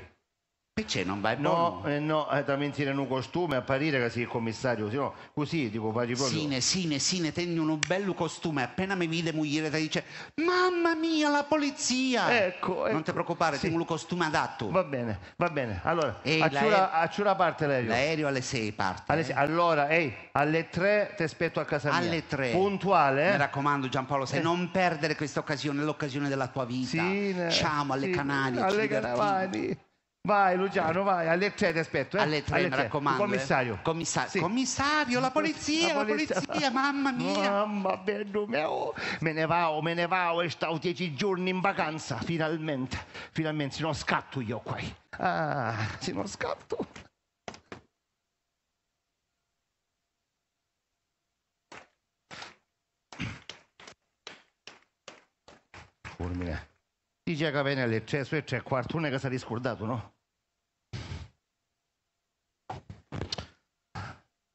Perché non vai eh, No, eh, no, è da mentire in un costume, apparire che sei il commissario, sino così, tipo pari proprio. Sine, sine, sine, tenni un bello costume, appena mi vide mugliere ti dice mamma mia la polizia! Ecco, ecco. Non ti preoccupare, sì. tengo un costume adatto. Va bene, va bene, allora, ehi, a l'aereo... parte l'aereo. L'aereo alle 6 parte. Alle eh? Allora, ehi, alle 3 ti aspetto a casa alle mia. Alle 3. Puntuale. Eh? Mi raccomando Giampaolo, se eh. non perdere questa occasione, l'occasione della tua vita. Sine. Ciao alle sì, canali. Alle canali. Vai Luciano, vai, alle tre ti aspetto. Eh? Alle tre, alle mi tre. raccomando. Eh. commissario. Eh? Commissar- sì. Commissario, la polizia, la polizia, la polizia mamma mia. Mamma bello mio. Oh. Me ne vado, me ne vado e stavo dieci giorni in vacanza, finalmente. Finalmente, se no scatto io qua. Ah, se no scatto. Fulmine. Dice che viene alle 3 e tre quarto, è che si è riscordato, no?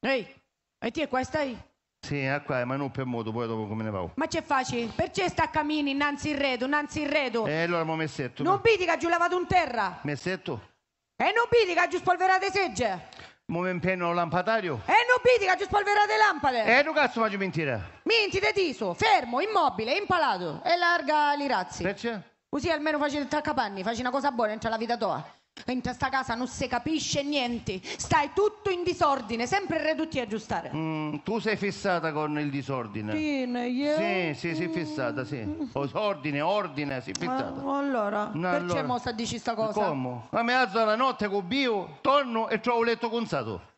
Ehi, e ti è questa? Ehi? Sì, è qua, ma non per modo, poi dopo come ne vado. Ma c'è facile, perché sta cammini innanzi il redo, innanzi il redo? E eh, allora mo messetto. Non bitica giù lavato in terra. Messetto? E non bitica giù spolverate segge. Mo mi impenno un lampadario. E non bitica giù spolverate lampade. E eh, tu cazzo faccio mentire? Minti te tiso, fermo, immobile, impalato. E larga li razzi. Perché? Così almeno faccio il traccapanni, faccio una cosa buona, entra la vita tua. In questa casa non si capisce niente, stai tutto in disordine, sempre ridotti a aggiustare. Mm, tu sei fissata con il disordine. Fine, io. Sì, sì, sei fissata, sì. Ordine, ordine, sei fissata. Ah, allora, no, perché allora. mo dici sta cosa? Come? A mezzo alla notte con bio, torno e trovo il letto conzato.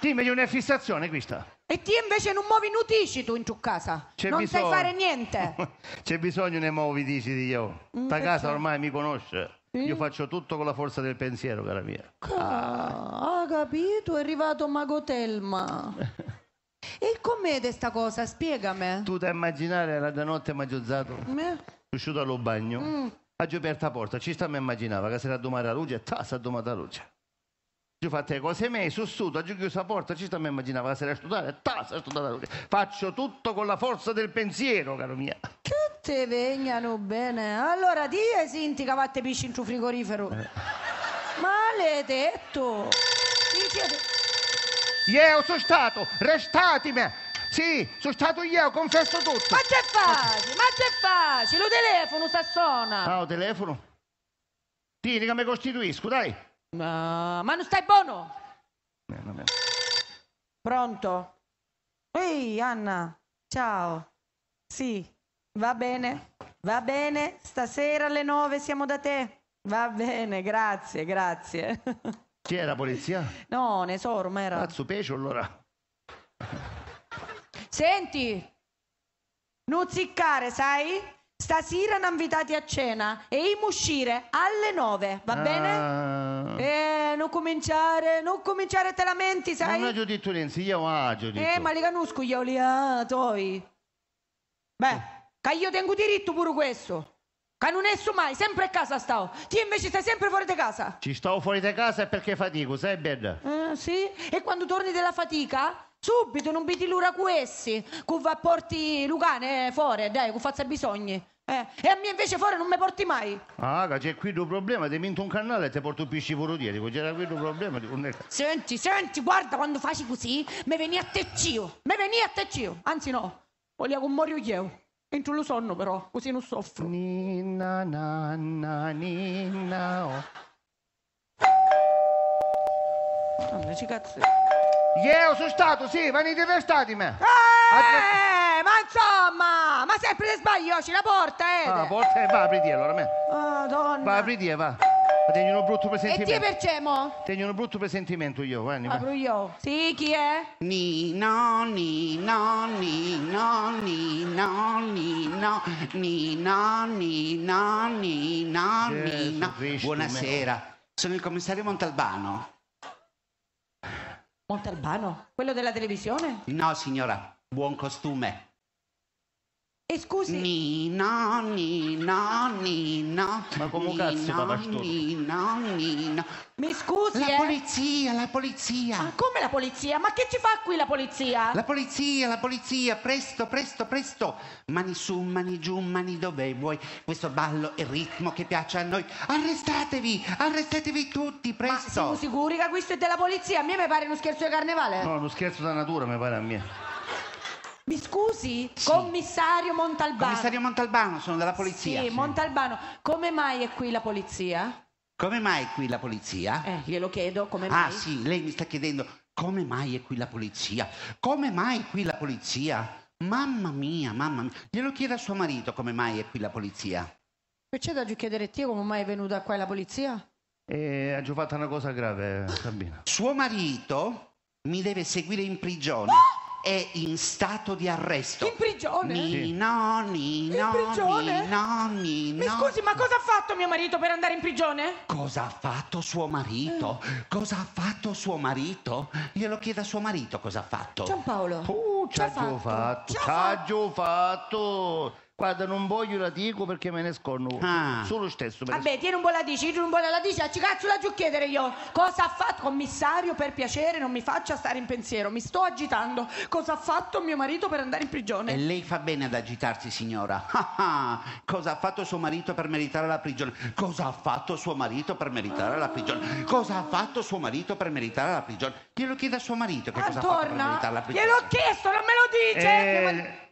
Ti meglio una fissazione questa. E ti invece non muovi nutici tu in tua casa. non bisogno. sai fare niente. C'è bisogno ne muovi dici di io. Mm, Sta casa ormai mi conosce. Sì. Io faccio tutto con la forza del pensiero, cara mia. Ah, ah capito, è arrivato Mago Telma. e com'è questa cosa? Spiegami. Tu ti immaginare, era da notte maggiozzato, eh? uscito dallo bagno, mm. ha aperto la porta, ci sta, mi immaginava che si era domata la luce e ta, si è domata la luce. Giù fate cose me, sussuto, giù chiuso la porta, ci sta a immaginava la sera a studiare, ta, a studiare. Faccio tutto con la forza del pensiero, caro mia. Tutte vengono bene. Allora, di Sinti che vatte pisci in frigorifero. Eh. Maledetto. Io sono stato, restatemi. Sì, sono stato io, confesso tutto. Ma c'è facile, ma c'è facile, lo telefono sta suona! Ah, lo telefono? Tieni che mi costituisco, dai. Ma, ma non stai buono? Bene, eh, bene. Pronto? Ehi Anna, ciao. Sì, va bene, va bene. Stasera alle nove siamo da te. Va bene, grazie, grazie. Chi è la polizia? No, ne so, ormai era. Cazzo, pecio allora. Senti, non ziccare, sai? Stasera hanno invitati a cena e io uscire alle nove, va ah. bene? Eh, non cominciare, non cominciare te lamenti, sai? Non ho detto Renzi, io ho detto. Eh, ma li conosco io li ah, toi. Beh, che io tengo diritto pure questo. Che non esco mai, sempre a casa stavo. Ti invece stai sempre fuori di casa. Ci stavo fuori di casa perché fatico, sai bene? Eh, sì. E quando torni dalla fatica, Subito, non vedi l'ora questi, che porti Lucane eh, fuori, dai, che faccia bisogni. Eh, e a me invece fuori non mi porti mai. Ah, c'è qui il problema, ti vinto un canale e ti porto il pisciforo dietro, c'era qui il problema. senti, senti, guarda quando faci così, mi veni a te cio, mi veni a te cio. Anzi no, voglio che morio io. Entro lo sonno però, così non soffro. Ninna nanna ninna oh. ci cazzo. Io sono stato, sì, venite arrestati me. Eh, ma insomma, ma sempre se sbaglio, c'è la porta, eh. Ah, la porta, eh, va, apriti allora me. Madonna. Va, apriti, eh, va. Ma tengo un brutto presentimento. E ti perché mo? Tengo un brutto presentimento io, guardi. Apro io. Sì, chi è? Ni, no, ni, no, ni, no, ni, no, ni, no, ni, no, ni, no, ni, no, ni, no. Buonasera, sono il commissario Montalbano. Montalbano? Quello della televisione? No, signora, buon costume. E scusi. Nina, Nina, no. Ma come cazzo Nina, Nina, Nina. Mi scusi. La eh? polizia, la polizia. Ma ah, come la polizia? Ma che ci fa qui la polizia? La polizia, la polizia, presto, presto, presto. Mani su, mani giù, mani dove vuoi. Questo ballo e ritmo che piace a noi. Arrestatevi, arrestatevi tutti, presto. Ma siamo sicuri che questo è della polizia? A me mi pare uno scherzo di carnevale. No, uno scherzo da natura mi pare a me. Mi scusi, sì. commissario Montalbano. Commissario Montalbano, sono della polizia. Sì, sì, Montalbano, come mai è qui la polizia? Come mai è qui la polizia? Eh, glielo chiedo, come ah, mai? Ah, sì, lei mi sta chiedendo come mai è qui la polizia? Come mai è qui la polizia? Mamma mia, mamma mia. Glielo chiede a suo marito come mai è qui la polizia. E c'è da chiedere a te come mai è venuta qua la polizia? Eh, ha già fatto una cosa grave, eh, Sabina. Suo marito mi deve seguire in prigione. Oh! è in stato di arresto. In prigione? Nino, Nino, in prigione? Nino, Nino. Mi scusi, ma cosa ha fatto mio marito per andare in prigione? Cosa ha fatto suo marito? Eh. Cosa ha fatto suo marito? Glielo chiedo a suo marito cosa ha fatto. Giampaolo. Uh, c'ha già fatto. fatto. C'ha già fatto. Guarda, non voglio la dico perché me ne scorno. Ah. Solo stesso. Me Vabbè, tieni un po' la dici, tieni un po' la dici, ci cazzo la giù chiedere io. Cosa ha fatto? Commissario, per piacere, non mi faccia stare in pensiero, mi sto agitando. Cosa ha fatto mio marito per andare in prigione? E lei fa bene ad agitarsi, signora. Ah, ah. Cosa ha fatto suo marito per meritare la prigione? Cosa ha fatto suo marito per meritare la prigione? Cosa ha fatto suo marito per meritare la prigione? Glielo chieda a suo marito che Antorna, cosa ha fatto per meritare la prigione. Glielo ho chiesto, non me lo dice! Eh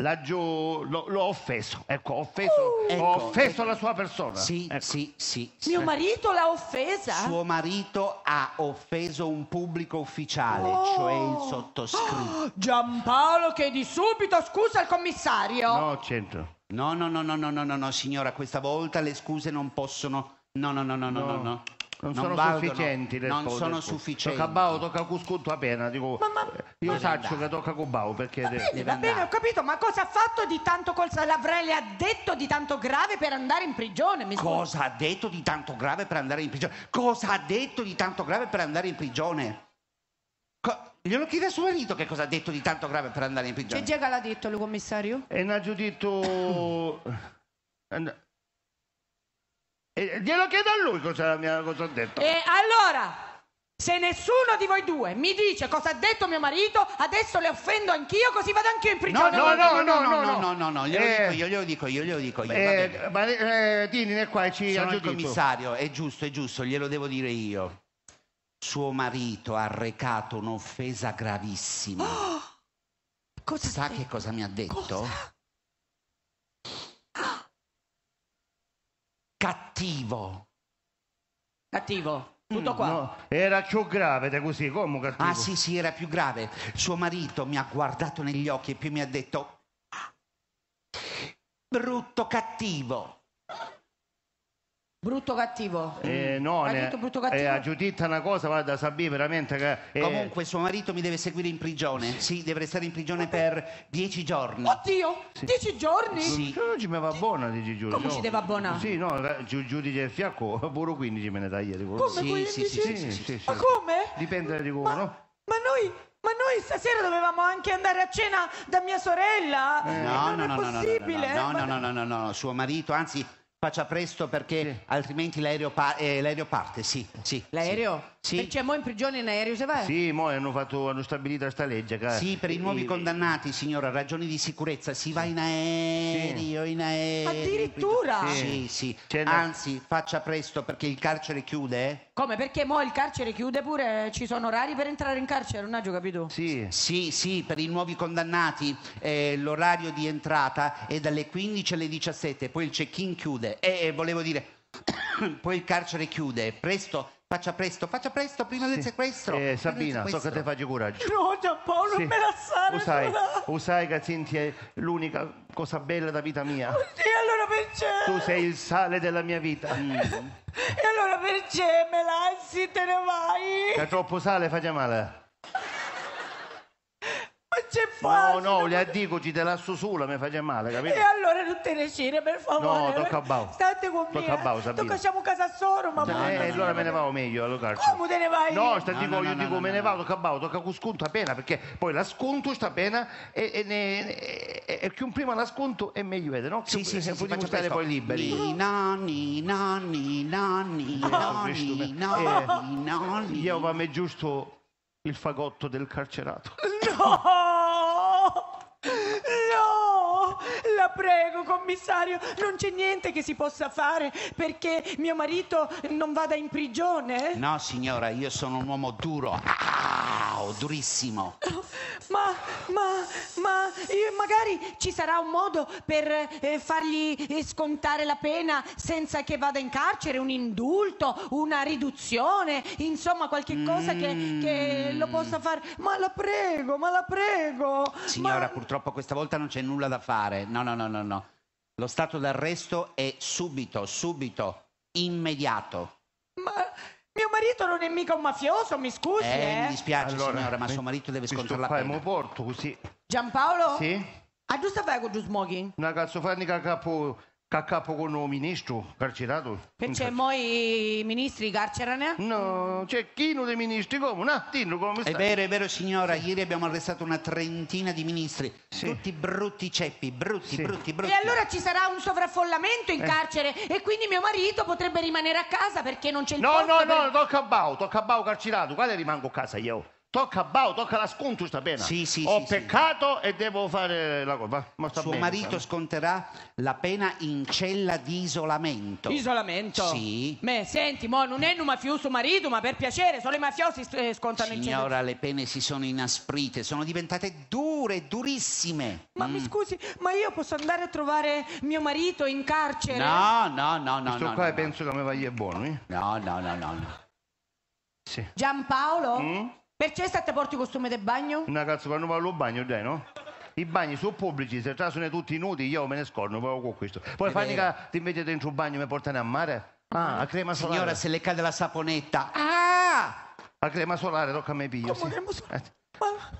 l'ho offeso, ecco, ho offeso, uh, ho offeso ecco, la sua persona. Sì, ecco. sì, sì. Mio marito l'ha offesa? Suo marito ha offeso un pubblico ufficiale, oh. cioè il sottoscritto. Oh, Giampaolo chiedi subito scusa al commissario. No, c'entro. No, no, no, no, no, no, no, signora, questa volta le scuse non possono... No, no, no, no, no, no. no. no non, non sono valgono, sufficienti non risposte, sono sufficienti tocca Bau tocca Cuscutto a pena dico ma, ma, io ma saccio che tocca a Cubau perché va bene, va bene ho capito ma cosa ha fatto di tanto col Salavrei le ha detto di tanto grave per andare in prigione mi cosa ha detto di tanto grave per andare in prigione cosa ha detto di tanto grave per andare in prigione Co- glielo chiede a suo marito che cosa ha detto di tanto grave per andare in prigione che Giega l'ha detto lui commissario e ha detto eh, glielo chiedo a lui cosa, mia, cosa ho detto. E allora, se nessuno di voi due mi dice cosa ha detto mio marito, adesso le offendo anch'io così vado anch'io in prigione. No, no, no, no, no, no, no, no, no, glielo Eh. dico io, glielo dico io, glielo dico io. va eh, bene. ma, eh, Dini è qua ci Sono il commissario, è giusto, è giusto, glielo devo dire io. Suo marito ha recato un'offesa gravissima. Cosa Sa che cosa mi ha detto? Cosa? cattivo. Cattivo. Tutto mm, qua. No, era più grave da così, come cattivo? Ah sì, sì, era più grave. Suo marito mi ha guardato negli occhi e poi mi ha detto ah, brutto cattivo. Brutto cattivo. Eh, mm. no, Hai detto brutto cattivo? Eh, a Giuditta una cosa, guarda, sappi veramente che... eh, Comunque suo marito mi deve seguire in prigione. Sì, deve restare in prigione per dieci giorni. Oddio, dieci giorni? Sì. Eh, Oggi mi va buona, dici giuro. Come ci deve abbonare? Sì, no, eh, giu- giudice e fiacco, pure 15 me ne dai ieri. Come? Sì, sì, sì, sì, sì, sì. Ma come? Dipende da come, Ma, no? ma noi, ma noi stasera dovevamo anche andare a cena da mia sorella? No, eh, non no, no, è no, no, no, no, possibile. no, eh, no, no, no, no, no, no, suo marito, anzi faccia presto perché altrimenti l'aereo, pa- eh, l'aereo parte, sì. sì l'aereo? Sì. Perché mo in prigione in aereo se va? Sì, mo hanno, fatto, hanno stabilito questa legge. Che... Sì, per i nuovi condannati, signora, ragioni di sicurezza, si va in aereo, in aereo. Addirittura? Sì, sì. C'è una- Anzi, faccia presto perché il carcere chiude. Eh. Come? Perché mo il carcere chiude pure, ci sono orari per entrare in carcere, non ho capito. Sì. Sì, sì, per i nuovi condannati eh, l'orario di entrata è dalle 15 alle 17, poi il check-in chiude. E eh, volevo dire, poi il carcere chiude. Presto Faccia presto, faccia presto prima del sequestro. Eh, Sabina, so che te faccio coraggio. No, Giappone, Sì. non me la sa, Usai, me usai che senti è l'unica cosa bella della vita mia. E allora perché? Tu sei il sale della mia vita. Mm. E allora perché me la anzi te ne vai? Che troppo sale fa già male. Ma c'è facile. No, no, le ha addicoci te la sola, mi fai male, capito? E allora non te ne sciri, per favore. No, tocca a Bau. State con me. Tocca a Bau, eh. Sabina. Tocca facciamo casa solo, mamma. Eh, allora me ne vado meglio allo carcere. Come te ne vai? No, sta No, tipo, no, io no, dico no, me no, ne no. vado, tocca a Bau, tocca a sconto appena, perché poi la sconto sta appena e, e, ne- e- e- e più prima la sconto è meglio è, no? Più- Sì, sì, sì, sì, sì, faccio Possiamo stare presto. poi liberi. Ni, nonni, nonni, nonni, nonni, questo me- nonni, Eh, nonni. Io va me giusto il fagotto del carcerato. No! No! La prego, commissario, non c'è niente che si possa fare perché mio marito non vada in prigione? No, signora, io sono un uomo duro. Au, ah, durissimo. Ma, ma, ma, eh, magari ci sarà un modo per eh, fargli eh, scontare la pena senza che vada in carcere, un indulto, una riduzione, insomma qualche cosa mm. che, che, lo possa fare. Ma la prego, ma la prego. Signora, ma... purtroppo questa volta non c'è nulla da fare fare. No, no, no, no, no. Lo stato d'arresto è subito, subito, immediato. Ma mio marito non è mica un mafioso, mi scusi. Eh, eh. mi dispiace allora, signora, ma suo marito deve scontare la pena. porto così. Giampaolo? Sì? A ah, giusto fai con giù smoking? Una calzofanica capo Capo con il ministro carcerato. Perché mo i ministri carcerano? No, c'è chino dei ministri come? Un attimo come sta? È vero, è vero signora, ieri abbiamo arrestato una trentina di ministri, sì. tutti brutti ceppi, brutti, sì. brutti, brutti. E allora ci sarà un sovraffollamento in eh. carcere e quindi mio marito potrebbe rimanere a casa perché non c'è il no, posto No, no, per... no, tocca a Bau, tocca a Bau carcerato, quale rimango a casa io? Tocca a Bau, tocca la sconto sta pena. Sì, sì, Ho sì, peccato e devo fare la colpa. Ma sta Suo bene, marito sta. sconterà la pena in cella di isolamento. Isolamento? Sì. Ma senti, mo non è un mafioso marito, ma per piacere, solo i mafiosi eh, scontano in cella. Signora, le pene si sono inasprite, sono diventate dure, durissime. Ma mm. mi scusi, ma io posso andare a trovare mio marito in carcere? No, no, no, no. Questo no, qua no, e no. penso che mi è buono. Eh? No, no, no, no. Sì. Giampaolo? Mm? Perché state porti costume del bagno? Una cazzo, quando parlo al bagno, dai, no? I bagni sono pubblici, se tra sono tutti nudi, io me ne scorno proprio con questo. Poi fai fatica ti metti dentro un bagno e mi portano a mare? Ah, ah, a crema solare. Signora, se le cade la saponetta. Ah! A crema solare, tocca a me piglio. Come sì. crema solare? Eh. Ah.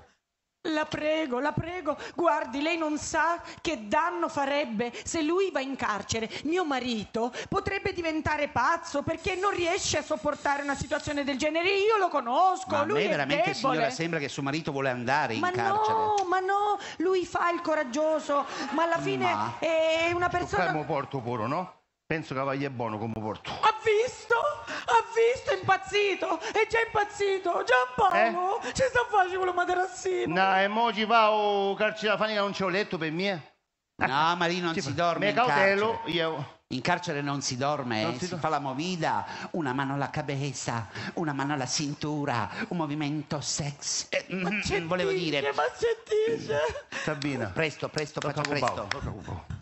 La prego, la prego, guardi, lei non sa che danno farebbe se lui va in carcere. Mio marito potrebbe diventare pazzo perché non riesce a sopportare una situazione del genere. Io lo conosco, ma a me veramente, debole. signora, sembra che suo marito vuole andare in ma carcere. No, ma no, lui fa il coraggioso, ma alla fine ma... è una persona... Fermo porto puro, no? Penso che Cavaglia è buono come Porto. Ha visto? Ha visto? È impazzito! È già impazzito! Giampaolo! Eh? Ci sta facendo quello materassino! No, e mo ci va o oh, carcere fanica non c'è c'ho letto per me. No, Marino non ci si dorme Me cautelo, io... In carcere non si dorme, non eh, si, si do... fa la movida, una mano alla cabeza, una mano alla cintura, un movimento sex. Eh, ma mm, volevo dire. Ma c'è dice. Sabina. Presto, presto, faccio presto. Paulo,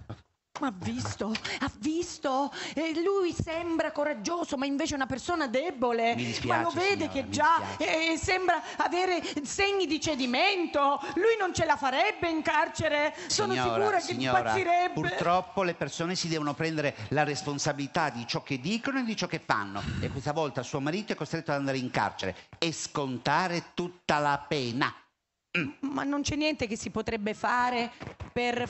ha visto, ha visto. E lui sembra coraggioso, ma invece è una persona debole. Dispiace, ma lo vede signora, che già eh, eh, sembra avere segni di cedimento. Lui non ce la farebbe in carcere. Sono signora, sicura che signora, impazzirebbe. Purtroppo le persone si devono prendere la responsabilità di ciò che dicono e di ciò che fanno. E questa volta suo marito è costretto ad andare in carcere e scontare tutta la pena. Mm. Ma non c'è niente che si potrebbe fare per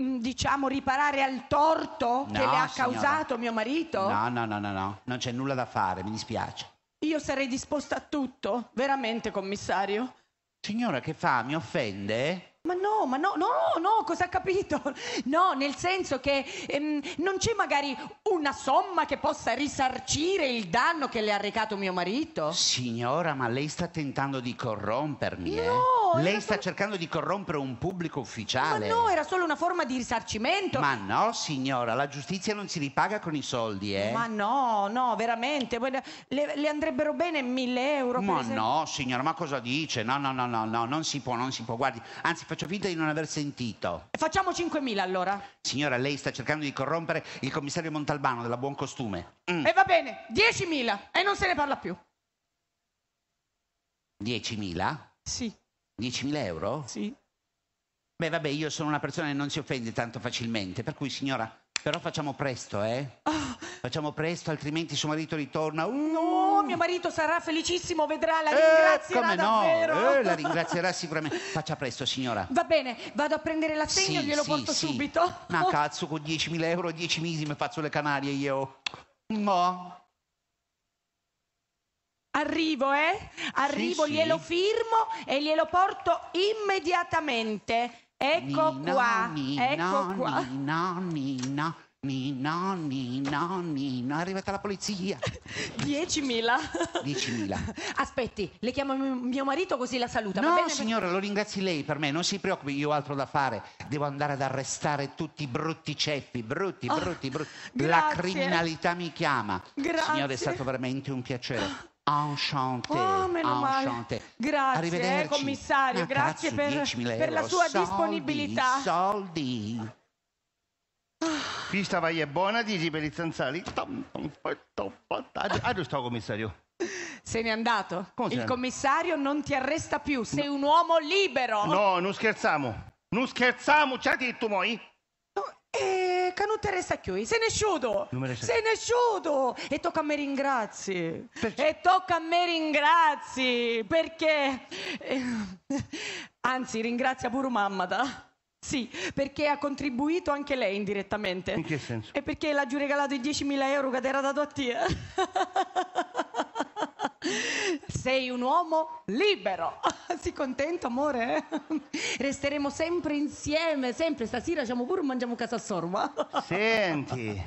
Mm, diciamo, riparare al torto che le ha signora. causato mio marito? No, no, no, no, no, non c'è nulla da fare, mi dispiace. Io sarei disposta a tutto, veramente, commissario. Signora, che fa? Mi offende? Ma no, ma no, no, no, cosa ha capito? No, nel senso che ehm, non c'è magari una somma che possa risarcire il danno che le ha recato mio marito? Signora, ma lei sta tentando di corrompermi, no, eh? Lei sta solo... cercando di corrompere un pubblico ufficiale. Ma no, era solo una forma di risarcimento. Ma no, signora, la giustizia non si ripaga con i soldi, eh? Ma no, no, veramente. Le, le andrebbero bene mille euro. Ma no, signora, ma cosa dice? No, no, no, no, no, non si può, non si può. Guardi, anzi, facciamo faccio finta di non aver sentito. Facciamo 5.000 allora. Signora, lei sta cercando di corrompere il commissario Montalbano della Buon Costume. Mm. E va bene, 10.000 e non se ne parla più. 10.000? Sì. 10.000 euro? Sì. Beh, vabbè, io sono una persona che non si offende tanto facilmente, per cui signora, però facciamo presto, eh? Oh. Facciamo presto, altrimenti suo marito ritorna. Uh, no! Oh, mio marito sarà felicissimo, vedrà, la eh, ringrazierà come davvero. no, eh, la ringrazierà sicuramente. Faccia presto, signora. Va bene, vado a prendere l'assegno e Sì, glielo sì, porto sì. subito. No, cazzo, con 10.000 euro, 10 mesi mi faccio le Canarie io. No. Arrivo, eh? Arrivo, Sì, sì. glielo firmo e glielo porto immediatamente. Ecco Nino, qua, Nino, ecco qua. Nino, Nino. Nino, Nino, Nino, è arrivata la polizia. 10.000. 10.000. Aspetti, le chiamo mio marito così la saluta. No, va bene? signora, lo ringrazi lei per me, non si preoccupi, io ho altro da fare. Devo andare ad arrestare tutti i brutti ceffi, brutti, ah, brutti, brutti. Oh, la criminalità mi chiama. Grazie. Signore, è stato veramente un piacere. Enchanté, oh, enchanté. Grazie, eh, commissario, Una grazie per, per la sua soldi, disponibilità. Soldi. Pistava gli è buona, dici per i zanzali. Ah, giusto, commissario. Se n'è andato. Come Il commissario non ti arresta più, sei un uomo libero. No, non scherziamo. Non scherziamo, ci ha detto moi? E eh, Canute resta qui, se ne sciudo, se ne sciudo e tocca a me ringrazi, Perché? e tocca a me ringrazi perché, eh, anzi ringrazia pure mamma da, sì, perché ha contribuito anche lei indirettamente. In che senso? E perché l'ha giù regalato i 10.000 euro che ti era dato a te. Sei un uomo libero. Sei contento, amore? Resteremo sempre insieme, sempre. Stasera siamo pure mangiamo casa a sorma. Senti,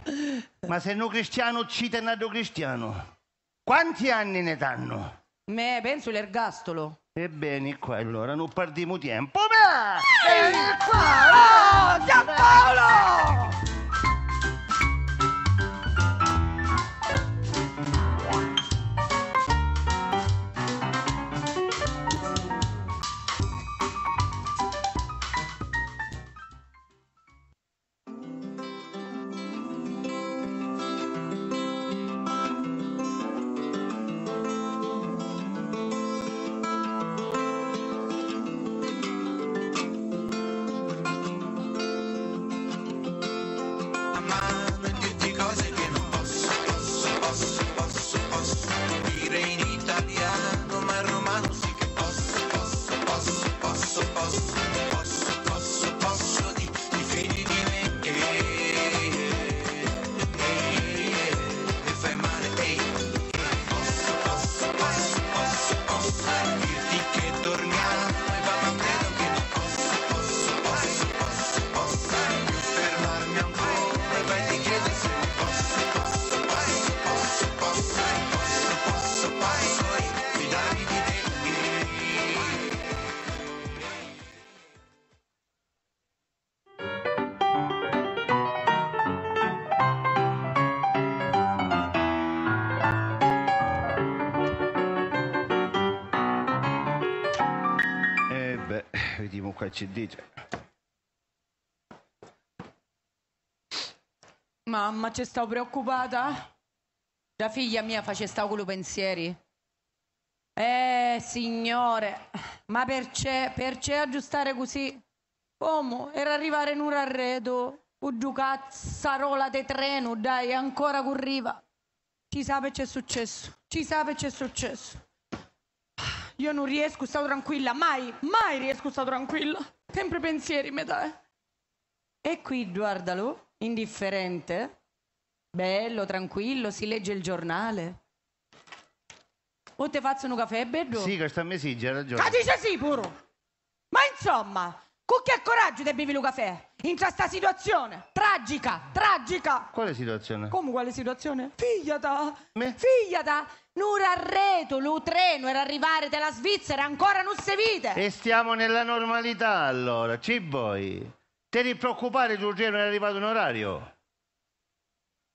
ma se un cristiano uccide un altro cristiano, quanti anni ne danno? Me penso l'ergastolo. Ebbene qua allora, non perdiamo tempo. Eh, Beh! Vieni eh, qua! Oh, Giampaolo! ci dice. Mamma, ci stavo preoccupata? La figlia mia face sta quello pensieri. Eh, signore, ma per c'è, per c'è aggiustare così? Come? Era arrivare in un arredo, un giucazzarola di treno, dai, ancora curriva. Ci sa che c'è successo, ci sa che c'è successo. Io non riesco a stare tranquilla, mai, mai riesco a stare tranquilla. Sempre pensieri mi dai. E qui guardalo, indifferente, bello, tranquillo, si legge il giornale. O te faccio un caffè, bello? Sì, questa me sì, c'è ragione. Ah, dice sì, pure! Ma insomma, con che coraggio te bevi il caffè? In questa situazione tragica, tragica. Quale situazione? Come quale situazione? Figliata! Me? Figliata! Non arredo, l'utreno era arrivare dalla Svizzera, ancora non se vede. E stiamo nella normalità allora, ci vuoi? Te ne preoccupare, Giorgio, non è arrivato un orario?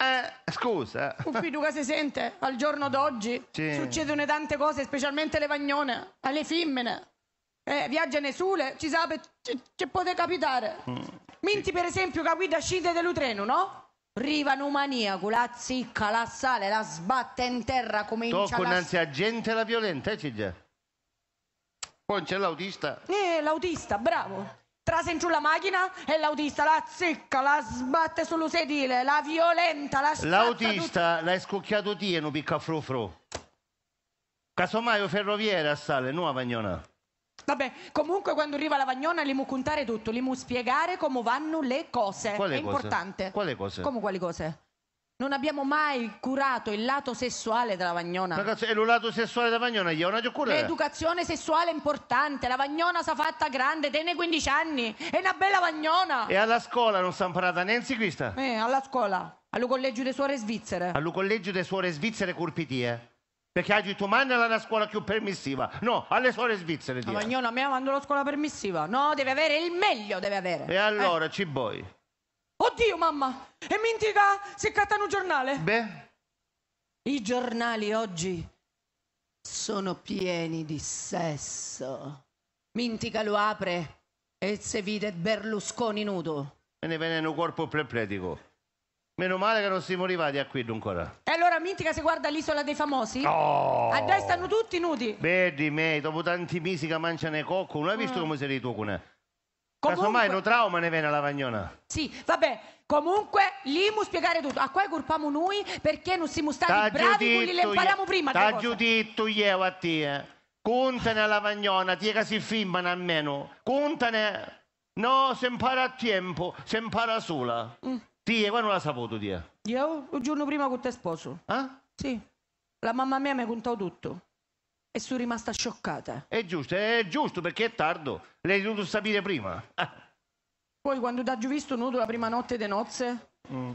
Eh, scusa. Uffidu che si sente al giorno d'oggi. Sì. Succedono tante cose, specialmente alle vagnone, alle femmine. Eh, eh viaggiano sole, ci sape, ci, ci può capitare. Mm. Minti, per esempio, che guida scende dell'utreno, no? Rivano maniaco, la zicca, la sale, la sbatte in terra come in Tocco innanzi a gente la violenta, eh, Ciglia? Poi c'è l'autista. Eh, l'autista, bravo. Trase in giù la macchina e l'autista la zicca, la sbatte sullo sedile, la violenta, la sbatte. L'autista l'hai scocchiato tieno, picca fru fru. Casomai ferroviere a sale, nuova, a Vabbè, comunque quando arriva la Vagnona li mu contare tutto, li mu spiegare come vanno le cose. Quale è cose? importante. Quale cose? Come quali cose? Non abbiamo mai curato il lato sessuale della Vagnona. Ragazzi, è il lato sessuale della Vagnona, io non curare. L'educazione sessuale è importante. La Vagnona si è fatta grande, tiene 15 anni. È una bella Vagnona. E alla scuola non si è imparata Nancy questa? Eh, alla scuola. Allo collegio delle suore svizzere. Allo collegio delle suore svizzere curpitie. Perché a Gitumani era una scuola più permissiva. No, alle suore svizzere Ma no, non abbiamo mando la scuola permissiva. No, deve avere il meglio, deve avere. E allora, eh. ci vuoi? Oddio, mamma! E mi indica se cattano un giornale. Beh? I giornali oggi sono pieni di sesso. Mintica lo apre e se vide Berlusconi nudo. E ne viene un corpo plepletico. Meno male che non siamo arrivati a qui, dunque. E allora Mitica si guarda l'isola dei famosi? Oh. A destra stanno tutti nudi. Vedi me, dopo tanti mesi che mangiano cocco, non hai visto mm. come sei tu con Comunque... Casomai un trauma ne viene la vagnona. Sì, vabbè. Comunque, lì mu spiegare tutto. A qua colpamo noi perché non siamo stati bravi, quindi le impariamo prima. T'ha giudito io a te. Eh. Contane la vagnona, ti che si filmano almeno. Contane. No, si impara a tempo, si impara sola. Mm. Ti, e quando l'ha saputo, ti? Io il giorno prima con te sposo. Eh? Sì. La mamma mia mi ha contato tutto. E sono rimasta scioccata. È giusto, è giusto perché è tardo. L'hai dovuto sapere prima. Poi quando ti ha giù visto nudo la prima notte di nozze, mm.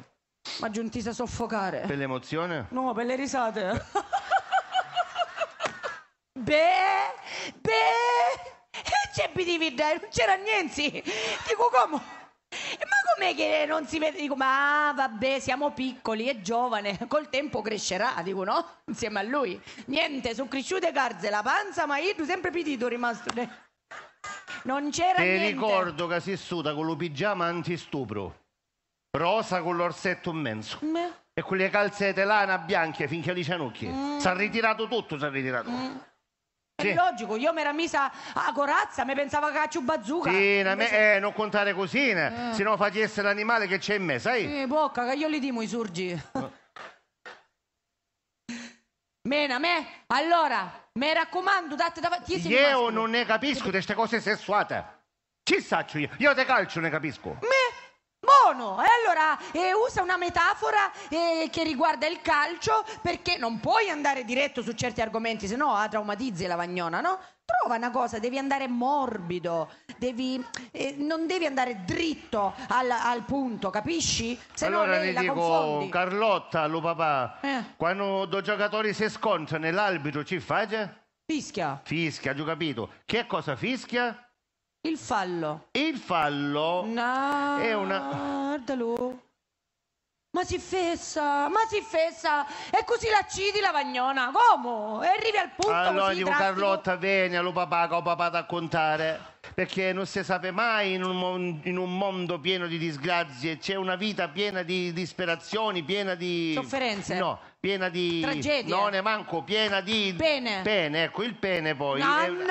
ma giunti a soffocare. Per l'emozione? No, per le risate. beh, beh, c'è BDV, eh, non c'era niente. Dico come? come che non si vede? Dico, ma vabbè, siamo piccoli e giovane, col tempo crescerà, dico no, insieme a lui. Niente, sono cresciute garze la panza, ma io sempre pitito rimasto. Non c'era Ti niente. Ti ricordo che si è suda con lo pigiama antistupro, rosa con l'orsetto immenso. Mm. E quelle calze di lana bianche finché li cianucchi. Mm. Si è ritirato tutto, si è ritirato. Mm. È logico, io mi ero messa a corazza, mi pensavo che caccio bazooka. Sì, na- eh, non contare così, eh. se no fai essere l'animale che c'è in me, sai? eh, bocca, che io li dimo i surgi. Mena, me, allora, mi raccomando, date davanti. Io non ne capisco di queste cose sessuate. Ci saccio io, io te calcio ne capisco. Me? buono. E allora eh, usa una metafora eh, che riguarda il calcio perché non puoi andare diretto su certi argomenti, se no ah, traumatizzi la vagnona, no? Trova una cosa, devi andare morbido, devi, eh, non devi andare dritto al, al punto, capisci? Se allora no lei le la dico, confondi. Carlotta, lo papà, eh. quando due giocatori si scontrano nell'arbitro ci fa? Fischia. Fischia, giù capito. Che cosa fischia? Il fallo. Il fallo no, è una... Guardalo. Ma si fessa, ma si fessa. E così la cidi la vagnona. Come? E arrivi al punto Allora, dico tratti... Carlotta, vieni allo papà, che ho papà da contare. Perché non si sape mai in un, in un mondo pieno di disgrazie. C'è una vita piena di disperazioni, piena di... Sofferenze. No, piena di... Tragedie. Non è manco, piena di... Pene. Pene, ecco, il pene poi. No, è... no!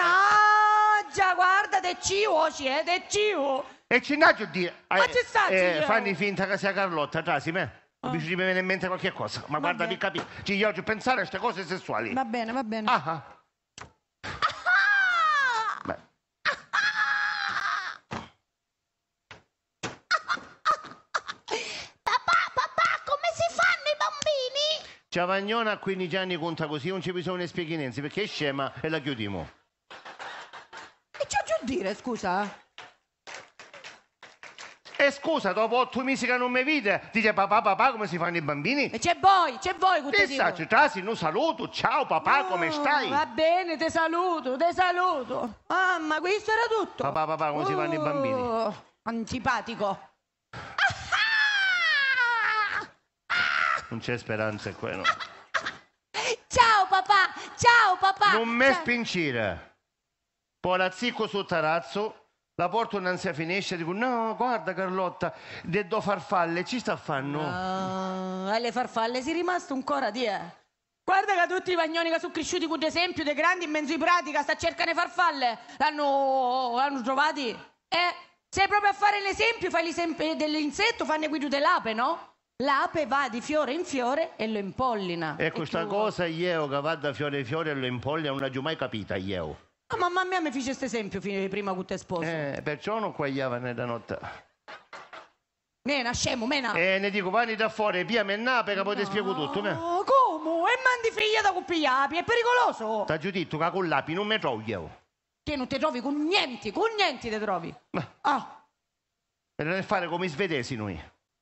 mannaggia, guarda, te cibo, oh, è, te eh, cibo. E ci naggio di... Eh, ma ci sta, eh, Fanno finta che sia Carlotta, trasi me. Ah. Mi ci viene in mente qualche cosa, ma va guarda, mi capisco. Ci oggi pensare a queste cose sessuali. Va bene, va bene. Ah, ah. Ciavagnona a 15 anni conta così, non ci bisogna spieghi niente, perché è scema e la chiudiamo dire, scusa? E scusa, dopo otto mesi che non mi vede, dice papà, papà, come si fanno i bambini? E c'è voi, c'è voi che ti dico. Chissà, non saluto, ciao papà, no, come stai? Va bene, ti saluto, ti saluto. Mamma, questo era tutto. Papà, papà, come uh, si fanno i bambini? Oh, antipatico. Non c'è speranza qua, no. Ciao papà, ciao papà. Non me spincire. Poi la Polazzico su Tarazzo, la porto innanzi alla finestra e dico no, guarda Carlotta, le do farfalle, ci sta a fanno. no? Ah, alle farfalle si è rimasto ancora di eh. Guarda che tutti i vagnoni che sono cresciuti con esempio dei grandi in mezzo ai prati che sta cercando farfalle, l'hanno, l'hanno trovati. E eh, sei proprio a fare l'esempio, fai l'esempio dell'insetto, fanno guido dell'ape, no? L'ape va di fiore in fiore e lo impollina. Ecco, e questa cosa io che va da fiore in fiore e lo impollina non l'ho mai capita io. Ah, mamma mia mi fece questo esempio prima che te sposo. Eh, perciò non quagliava nella notte. Mena, scemo, mena. E eh, ne dico, vanni da fuori, pia menna, perché poi ti spiego tutto. ne? Oh, come? E mandi figlia da api, è pericoloso. T'ha giù detto che con l'api non mi trovo Che non ti trovi con niente, con niente ti trovi. Ma- Ah, è fare come i svedesi noi.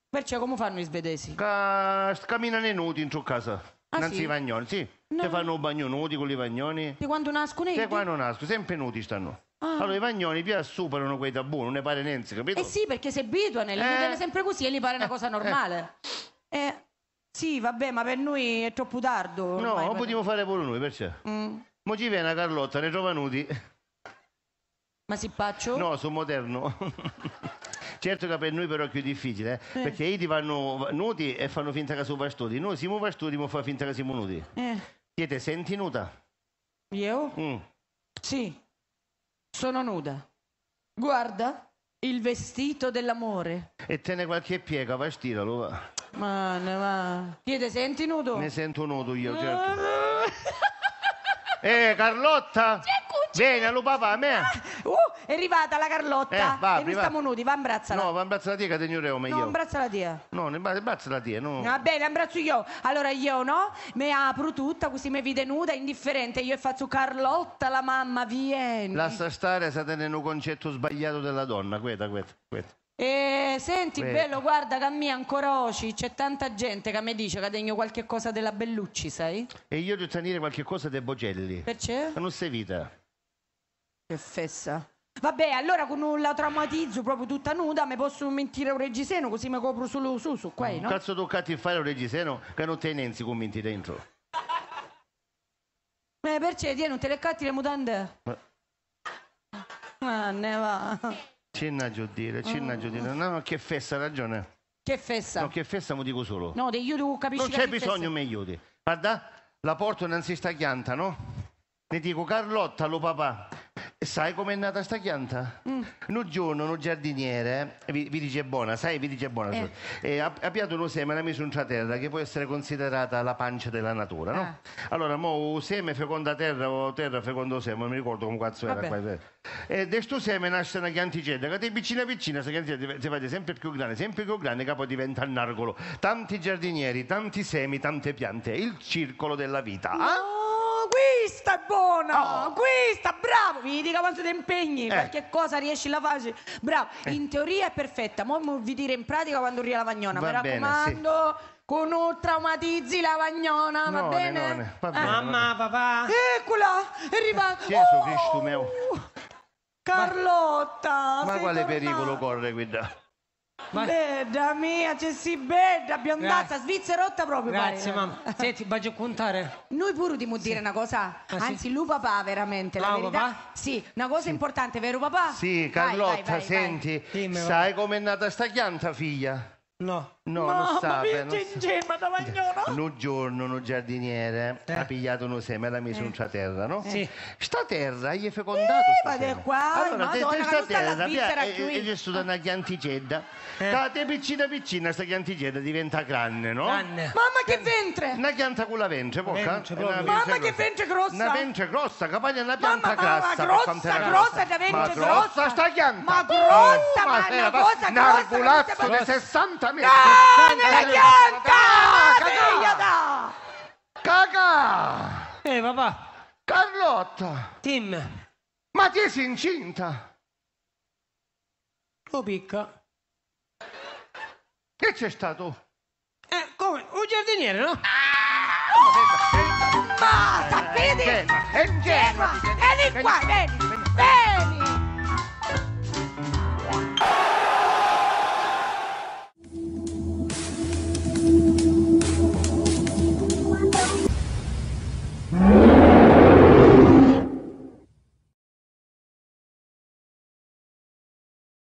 perciò come fanno i svedesi? Ca... Camminano nudi in su casa. Ah, non sì? si va sì. No. Si fanno un bagno nudi con i vagnoni. Di quando nascono Di quando nascono, sempre nudi stanno. Ah. Allora i vagnoni più superano quei tabù, non ne pare niente, capito? Eh sì, perché si abituano, li eh. vedono sempre così e gli pare una eh, cosa eh. normale. Eh. eh. Sì, vabbè, ma per noi è troppo tardo. No, lo potevo fare pure noi, perciò. Mm. Mo ci viene Carlotta, ne trova nudi. Ma si faccio? No, sono moderno. Certo che per noi però è più difficile, eh? Eh. perché essi vanno nudi e fanno finta che sono pastuti. Noi siamo pastuti, ma fa finta che siamo nudi. Eh. Siete senti nuda? Io? Mm. Sì, sono nuda. Guarda, il vestito dell'amore. E te ne qualche piega, va stiralo, va. Ma, ma... Ti te senti nudo? Ne sento nudo io, certo. eh, Carlotta! C'è Vieni, allo papà, a me! Uh è arrivata la Carlotta eh, va, e noi stiamo nudi, va ambrazzala. No, va ambrazza la tia che te ignoreo meglio. No, ambrazza la tia. No, ne ambrazza la tia, no. Va bene, ambrazzo io. Allora io, no? Mi apro tutta, così mi vede nuda, indifferente. Io faccio Carlotta, la mamma, vieni. Lascia stare, sta tenendo un concetto sbagliato della donna, questa, questa, questa. E eh, senti, Beh. bello, guarda che a me ancora oggi c'è tanta gente che mi dice che degno qualche cosa della Bellucci, sai? E io devo tenere qualche cosa dei Bocelli. Perché? Non sei vita. Che fessa. Vabbè, allora con un la traumatizzo proprio tutta nuda, mi posso mentire un reggiseno così mi copro solo su, su, qua, no? Cazzo toccati fare un reggiseno che non te ne commenti dentro. Ma eh, perché te non te le catti le mutande? Eh. Ma... ne va. Cinna giù dire, cinna giù dire. Mm. No, che festa, ha ragione. Che festa? No, che fessa mi dico solo. No, te aiuto capisci Non c'è bisogno mi aiuti. Guarda, la porta non si sta chianta, no? Ne dico Carlotta, lo papà. Sai com'è nata sta pianta? Mm. Un giorno un giardiniere, eh, vi, vi, dice buona, sai, vi dice buona, eh. eh ha, ha piantato un seme e l'ha messo in terra che può essere considerata la pancia della natura, no? Ah. Allora, mo, seme feconda terra o terra feconda seme, non mi ricordo come cazzo era qua. Eh. E da questo seme nasce una pianticella, che è piccina piccina, questa pianticella si fa sempre più grande, sempre più grande, capo diventa un argolo. Tanti giardinieri, tanti semi, tante piante, il circolo della vita. No. Ah? questa è buona, oh. questa, bravo. mi dica quanto ti impegni, eh. perché cosa riesci a fare. Bravo, eh. in teoria è perfetta, ma vi dire in pratica quando ria la vagnona. Mi raccomando... Sì con un traumatizzi la vagnona, va, bene? None, eh. va bene? Mamma, papà. Eccola, è arrivata. Gesù oh! Cristo mio. Carlotta. Ma, ma quale tornata. pericolo corre qui da? Vai. Beda mia, c'è sì beda, biondazza, Grazie. svizzerotta proprio. Grazie pare. mamma. Senti, vado a contare. Noi pure dobbiamo sì. dire una cosa, ah, anzi sì? lui papà veramente, la ah, verità. Papà? Sì, una cosa sì. importante, vero papà? Sì, Carlotta, vai, vai, vai, senti, Dimmi, sai com'è nata sta chianta figlia? No. No, non Mamma non c'è sta- ingenua da vagnolo! Un giorno un giardiniere Eh. ha pigliato un seme e l'ha messo in eh. sta terra, no? Sì. Eh. Sta terra gli è fecondato. Eh, sta ma che seme. qua, allora, te- Madonna, te ma sta non sta terra, svizzera via, qui. e è stata una chianticedda. Eh. Cada te piccina piccina, sta chianticedda diventa grande, no? Grande. Mamma che ventre! Una pianta con la ventre, porca. Mamma, che ventre grossa! Una ventre grossa, capaglia una pianta Mamma, ma- ma grassa. per grossa, quanto era grossa, da ventre ma grossa. sta chianta. Ma grossa, oh, ma una cosa grossa, Narculazzo non di 60 metri. Ah! Caca! Caca! Eh, papà. Carlotta! Tim, Ma ti sei incinta? lo picca. Che c'è stato? Eh, come? Un giardiniere, no? Ah! Basta, eh, vedi? Ferma, ferma, ferma, ferma, ferma, ferma,